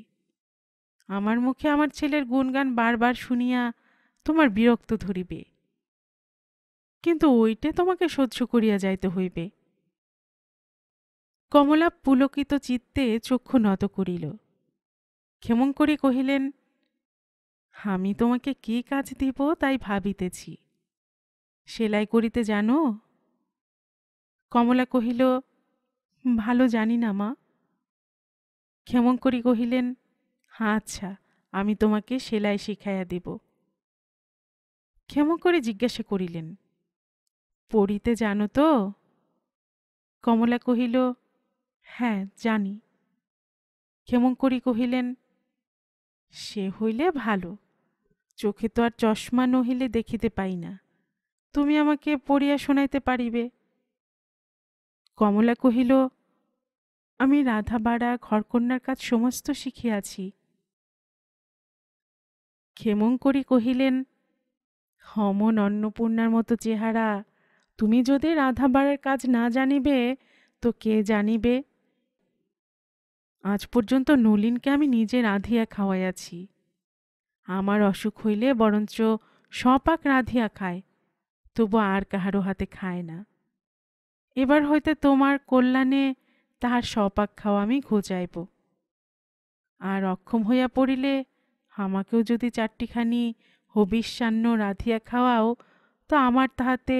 আমার মুখে আমার ছেলের গুণগান বারবার শুনিয়া তোমার বিরক্ত ধরিবে কিন্তু ওইটে তোমাকে সহ্য করিয়া যাইতে হইবে কমলা পুলকিত চিত্তে চক্ষু নত করিল ক্ষেমঙ্করী কহিলেন আমি তোমাকে কি কাজ দিব তাই ভাবিতেছি সেলাই করিতে জানো কমলা কহিল ভালো জানি না মা ক্ষেমঙ্করী কহিলেন আচ্ছা আমি তোমাকে সেলাই শিখাইয়া দিব ক্ষেম করে জিজ্ঞাসা করিলেন পড়িতে জানো তো কমলা কহিল হ্যাঁ জানি ক্ষেমঙ্করী কহিলেন সে হইলে ভালো চোখে তো আর চশমা নহিলে দেখিতে পাই না তুমি আমাকে পড়িয়া শোনাইতে পারিবে কমলা কহিল আমি রাধাবাড়া ঘরকন্যার কাজ সমস্ত শিখিয়াছি ক্ষেমঙ্করী কহিলেন হমন অন্নপূর্ণার মতো চেহারা তুমি যদি বাড়ার কাজ না জানিবে তো কে জানিবে আজ পর্যন্ত নলিনকে আমি নিজে রাঁধিয়া খাওয়াইয়াছি আমার অসুখ হইলে বরঞ্চ সপাক রাঁধিয়া খায় তবু আর কাহারো হাতে খায় না এবার হইতে তোমার কল্যাণে তাহার সপাক খাওয়া আমি ঘোচাইব আর অক্ষম হইয়া পড়িলে আমাকেও যদি চারটিখানি হবিষ্যান্ন রাধিয়া খাওয়াও তো আমার তাহাতে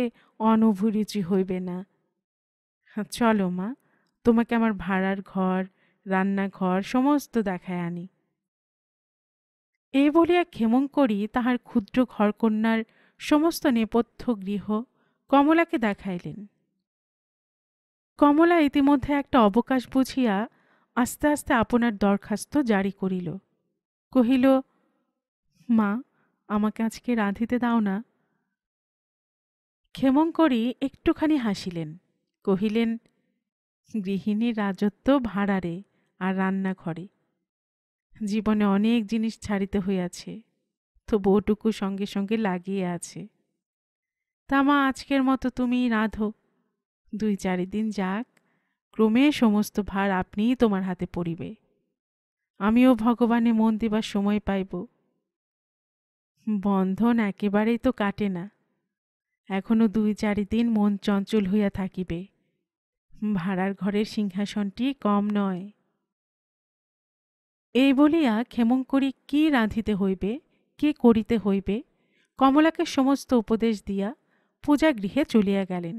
অনভিরুচি হইবে না চলো মা তোমাকে আমার ভাড়ার ঘর রান্নাঘর সমস্ত দেখায় আনি এই বলিয়া ক্ষেমঙ্করী তাহার ক্ষুদ্র ঘরকন্যার সমস্ত নেপথ্য গৃহ কমলাকে দেখাইলেন কমলা ইতিমধ্যে একটা অবকাশ বুঝিয়া আস্তে আস্তে আপনার দরখাস্ত জারি করিল কহিল মা আমাকে আজকে রাঁধিতে দাও না ক্ষেমঙ্করী একটুখানি হাসিলেন কহিলেন গৃহিণীর রাজত্ব ভাড়ারে আর রান্নাঘরে জীবনে অনেক জিনিস ছাড়িতে হইয়াছে তো বউটুকু সঙ্গে সঙ্গে লাগিয়ে আছে তা মা আজকের মতো তুমি রাঁধো দুই চারিদিন যাক ক্রমে সমস্ত ভার আপনিই তোমার হাতে পড়িবে আমিও ভগবানে মন দেবার সময় পাইব বন্ধন একেবারেই তো কাটে না এখনো দুই চারি দিন মন চঞ্চল হইয়া থাকিবে ভাড়ার ঘরের সিংহাসনটি কম নয় এই বলিয়া ক্ষেমঙ্করী কি রাঁধিতে হইবে কি করিতে হইবে কমলাকে সমস্ত উপদেশ দিয়া পূজা গৃহে চলিয়া গেলেন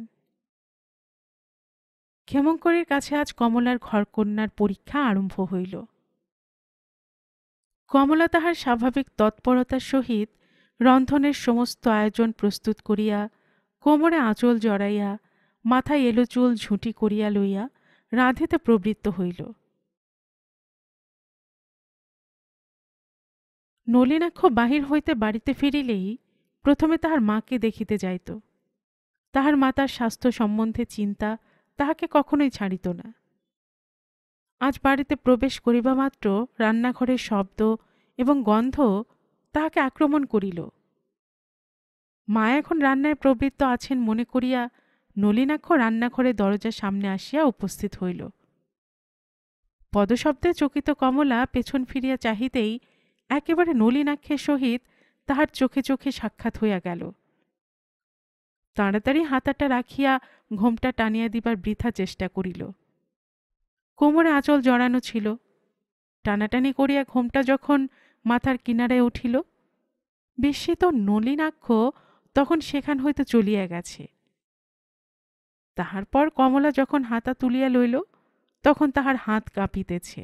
ক্ষেমঙ্করের কাছে আজ কমলার ঘরকন্যার পরীক্ষা আরম্ভ হইল কমলা তাহার স্বাভাবিক তৎপরতার সহিত রন্ধনের সমস্ত আয়োজন প্রস্তুত করিয়া কোমরে আঁচল জড়াইয়া মাথায় এলো চুল ঝুঁটি করিয়া লইয়া রাঁধিতে প্রবৃত্ত হইল নলিনাক্ষ বাহির হইতে বাড়িতে ফিরিলেই প্রথমে তাহার মাকে দেখিতে যাইত তাহার মাতার স্বাস্থ্য সম্বন্ধে চিন্তা তাহাকে কখনোই ছাড়িত না আজ বাড়িতে প্রবেশ করিবা মাত্র রান্নাঘরের শব্দ এবং গন্ধ তাহাকে আক্রমণ করিল মা এখন রান্নায় প্রবৃত্ত আছেন মনে করিয়া নলিনাক্ষ রান্নাঘরে দরজার সামনে আসিয়া উপস্থিত হইল পদশব্দে চকিত কমলা পেছন ফিরিয়া চাহিতেই একেবারে নলিনাক্ষের সহিত তাহার চোখে চোখে সাক্ষাৎ হইয়া গেল তাড়াতাড়ি হাতাটা রাখিয়া ঘোমটা টানিয়া দিবার বৃথা চেষ্টা করিল কোমরে আঁচল জড়ানো ছিল টানাটানি করিয়া ঘোমটা যখন মাথার কিনারে উঠিল বিস্মিত নলিনাক্ষ তখন সেখান হইতে চলিয়া গেছে তাহার পর কমলা যখন হাতা তুলিয়া লইল তখন তাহার হাত কাঁপিতেছে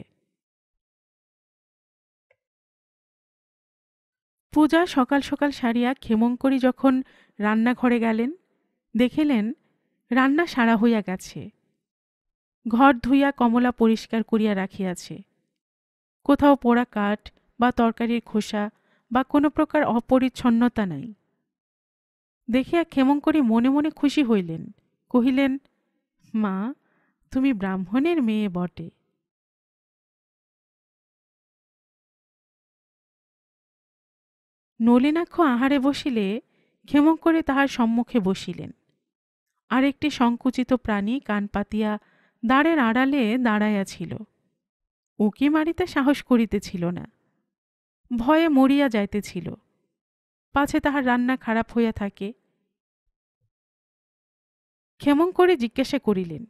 পূজা সকাল সকাল সারিয়া ক্ষেমঙ্করী যখন রান্নাঘরে গেলেন দেখিলেন রান্না সারা হইয়া গেছে ঘর ধুইয়া কমলা পরিষ্কার করিয়া রাখিয়াছে কোথাও পোড়া কাঠ বা তরকারির খোসা বা কোনো প্রকার অপরিচ্ছন্নতা নাই দেখিয়া ক্ষেমঙ্করী মনে মনে খুশি হইলেন কহিলেন মা তুমি ব্রাহ্মণের মেয়ে বটে নলিনাক্ষ আহারে বসিলে ক্ষেমঙ্করী তাহার সম্মুখে বসিলেন আর একটি সংকুচিত প্রাণী কান পাতিয়া দাঁড়ের আড়ালে দাঁড়াইয়া ছিল মারিতে সাহস করিতেছিল না ভয়ে মরিয়া যাইতেছিল পাছে তাহার রান্না খারাপ হইয়া থাকে ক্ষেমং করে জিজ্ঞাসা করিলেন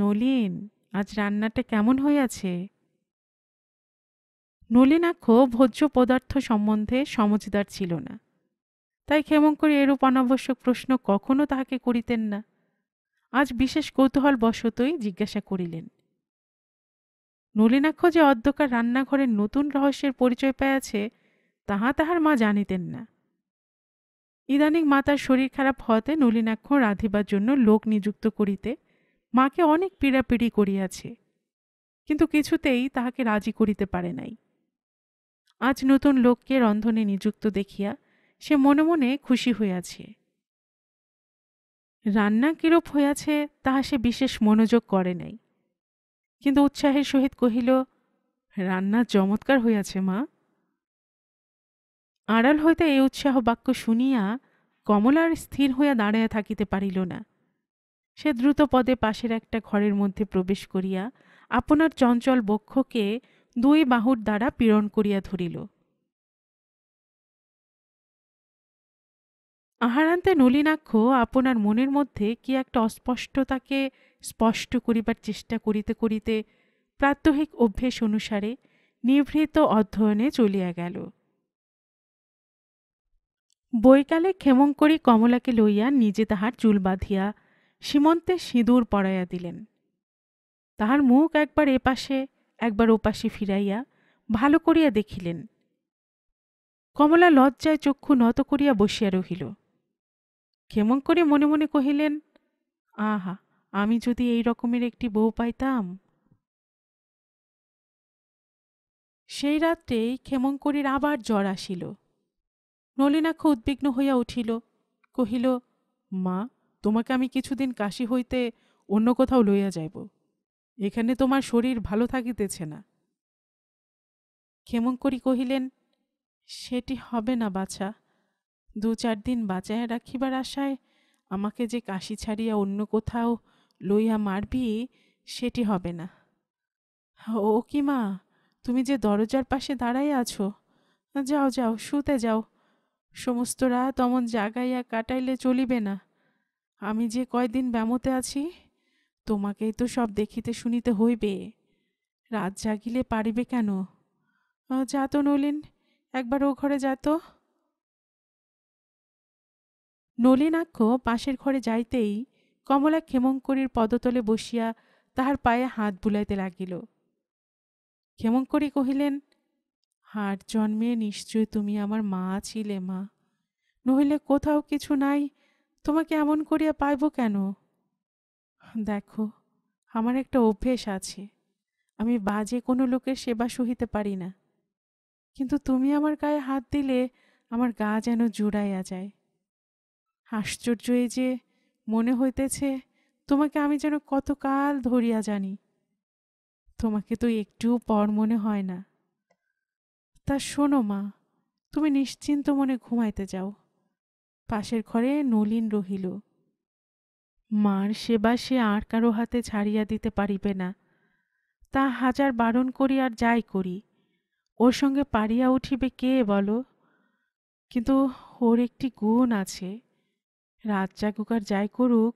নলিন আজ রান্নাটা কেমন হইয়াছে নলিনাক্ষ ভোজ্য পদার্থ সম্বন্ধে সমজদার ছিল না তাই ক্ষেমঙ্করী এরূপ অনাবশ্যক প্রশ্ন কখনো তাহাকে করিতেন না আজ বিশেষ কৌতূহলবশতই জিজ্ঞাসা করিলেন নলিনাক্ষ যে অধ্যকার রান্নাঘরের নতুন রহস্যের পরিচয় পেয়েছে তাহা তাহার মা জানিতেন না ইদানিং মাতার শরীর খারাপ হওয়াতে নলিনাক্ষ রাঁধিবার জন্য লোক নিযুক্ত করিতে মাকে অনেক পীড়াপিড়ি করিয়াছে কিন্তু কিছুতেই তাহাকে রাজি করিতে পারে নাই আজ নতুন লোককে রন্ধনে নিযুক্ত দেখিয়া সে মনে মনে খুশি হইয়াছে রান্না কিরূপ হইয়াছে তাহা সে বিশেষ মনোযোগ করে নাই কিন্তু উৎসাহের সহিত কহিল রান্না চমৎকার হইয়াছে মা আড়াল হইতে এই উৎসাহ বাক্য শুনিয়া কমলার স্থির হইয়া দাঁড়াইয়া থাকিতে পারিল না সে দ্রুত পদে পাশের একটা ঘরের মধ্যে প্রবেশ করিয়া আপনার চঞ্চল বক্ষকে দুই বাহুর দ্বারা পীড়ন করিয়া ধরিল আহারান্তে নলিনাক্ষ আপনার মনের মধ্যে কি একটা অস্পষ্টতাকে স্পষ্ট করিবার চেষ্টা করিতে করিতে প্রাত্যহিক অভ্যেস অনুসারে নিভৃত অধ্যয়নে চলিয়া গেল বৈকালে ক্ষেমঙ্করী কমলাকে লইয়া নিজে তাহার চুল বাঁধিয়া সীমন্তে সিঁদুর পরাইয়া দিলেন তাহার মুখ একবার এপাশে একবার ওপাশে ফিরাইয়া ভালো করিয়া দেখিলেন কমলা লজ্জায় চক্ষু নত করিয়া বসিয়া রহিল ক্ষেমঙ্করী মনে মনে কহিলেন আহা আমি যদি এই রকমের একটি বউ পাইতাম সেই রাত্রেই ক্ষেমঙ্করীর আবার জ্বর আসিল নলিনাক্ষ উদ্বিগ্ন হইয়া উঠিল কহিল মা তোমাকে আমি কিছুদিন কাশি হইতে অন্য কোথাও লইয়া যাইব এখানে তোমার শরীর ভালো থাকিতেছে না ক্ষেমঙ্করী কহিলেন সেটি হবে না বাছা দু চার দিন বাঁচায় রাখিবার আশায় আমাকে যে কাশি ছাড়িয়া অন্য কোথাও লইয়া মারবি সেটি হবে না ও কি মা তুমি যে দরজার পাশে দাঁড়াই আছো যাও যাও শুতে যাও সমস্ত রাত অমন জাগাইয়া কাটাইলে চলিবে না আমি যে কয়দিন ব্যামোতে আছি তোমাকেই তো সব দেখিতে শুনিতে হইবে রাত জাগিলে পারিবে কেন যাতো নলিন একবার ও ঘরে যাতো নলিনাক্ষ পাশের ঘরে যাইতেই কমলা ক্ষেমঙ্করীর পদতলে বসিয়া তাহার পায়ে হাত বুলাইতে লাগিল ক্ষেমঙ্করী কহিলেন হার জন্মে নিশ্চয় তুমি আমার মা ছিলে মা নহিলে কোথাও কিছু নাই তোমাকে এমন করিয়া পাইব কেন দেখো আমার একটা অভ্যেস আছে আমি বাজে কোনো লোকের সেবা সহিতে পারি না কিন্তু তুমি আমার গায়ে হাত দিলে আমার গা যেন জুড়াইয়া যায় আশ্চর্য এই যে মনে হইতেছে তোমাকে আমি যেন কতকাল ধরিয়া জানি তোমাকে তো একটু পর মনে হয় না তা শোনো মা তুমি নিশ্চিন্ত মনে ঘুমাইতে যাও পাশের ঘরে নলিন রহিল মার সেবা সে আর কারো হাতে ছাড়িয়া দিতে পারিবে না তা হাজার বারণ করি আর যাই করি ওর সঙ্গে পারিয়া উঠিবে কে বলো কিন্তু ওর একটি গুণ আছে রাত জাগুকার যাই করুক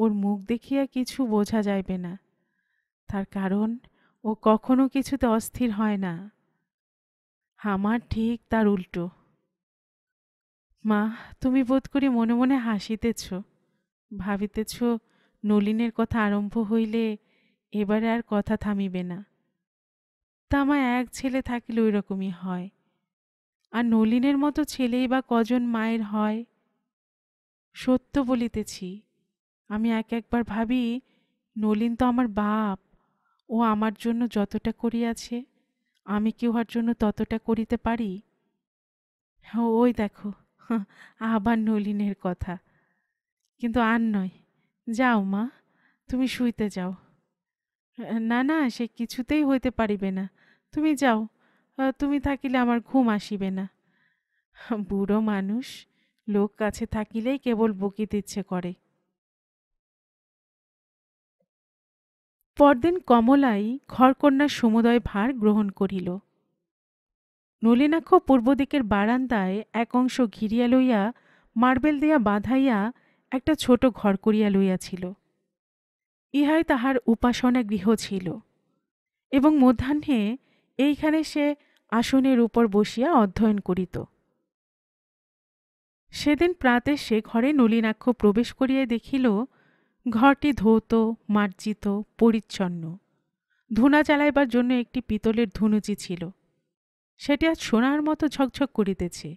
ওর মুখ দেখিয়া কিছু বোঝা যাইবে না তার কারণ ও কখনো কিছুতে অস্থির হয় না আমার ঠিক তার উল্টো মা তুমি বোধ করি মনে মনে হাসিতেছ ভাবিতেছ নলিনের কথা আরম্ভ হইলে এবারে আর কথা থামিবে না তা আমার এক ছেলে থাকিলে ওই রকমই হয় আর নলিনের মতো ছেলেই বা কজন মায়ের হয় সত্য বলিতেছি আমি এক একবার ভাবি নলিন তো আমার বাপ ও আমার জন্য যতটা করিয়াছে আমি কি উহার জন্য ততটা করিতে পারি হ্যাঁ ওই দেখো আবার নলিনের কথা কিন্তু আর নয় যাও মা তুমি শুইতে যাও না না সে কিছুতেই হইতে পারিবে না তুমি যাও তুমি থাকিলে আমার ঘুম আসিবে না বুড়ো মানুষ লোক কাছে থাকিলেই কেবল বকিতে ইচ্ছে করে পরদিন কমলাই ঘরকন্যার সমুদয় ভার গ্রহণ করিল নলিনাক্ষ পূর্বদিকের বারান্দায় এক অংশ ঘিরিয়া লইয়া মার্বেল দিয়া বাঁধাইয়া একটা ছোট ঘর করিয়া লইয়াছিল ইহাই তাহার উপাসনা গৃহ ছিল এবং মধ্যাহ্নে এইখানে সে আসনের উপর বসিয়া অধ্যয়ন করিত সেদিন প্রাতে সে ঘরে নলিনাক্ষ প্রবেশ করিয়া দেখিল ঘরটি ধৌত মার্জিত পরিচ্ছন্ন ধুনা চালাইবার জন্য একটি পিতলের ধুনুচি ছিল সেটি আজ সোনার মতো ঝকঝক করিতেছে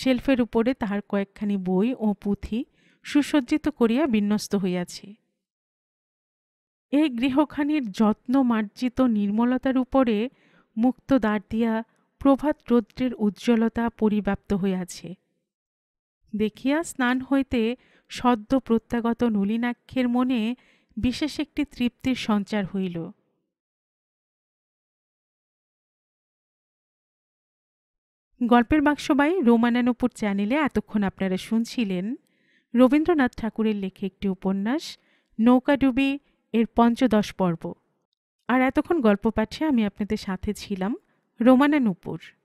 শেলফের উপরে তাহার কয়েকখানি বই ও পুঁথি সুসজ্জিত করিয়া বিন্যস্ত হইয়াছে এই গৃহখানির যত্ন মার্জিত নির্মলতার উপরে মুক্ত দ্বার দিয়া প্রভাত রৌদ্রের উজ্জ্বলতা পরিব্যাপ্ত হইয়াছে দেখিয়া স্নান হইতে সদ্য প্রত্যাগত নলিনাক্ষের মনে বিশেষ একটি তৃপ্তির সঞ্চার হইল গল্পের বাক্সবাই রোমানানুপুর চ্যানেলে এতক্ষণ আপনারা শুনছিলেন রবীন্দ্রনাথ ঠাকুরের লেখে একটি উপন্যাস নৌকাডুবি এর পঞ্চদশ পর্ব আর এতক্ষণ গল্প পাঠে আমি আপনাদের সাথে ছিলাম রোমানানুপুর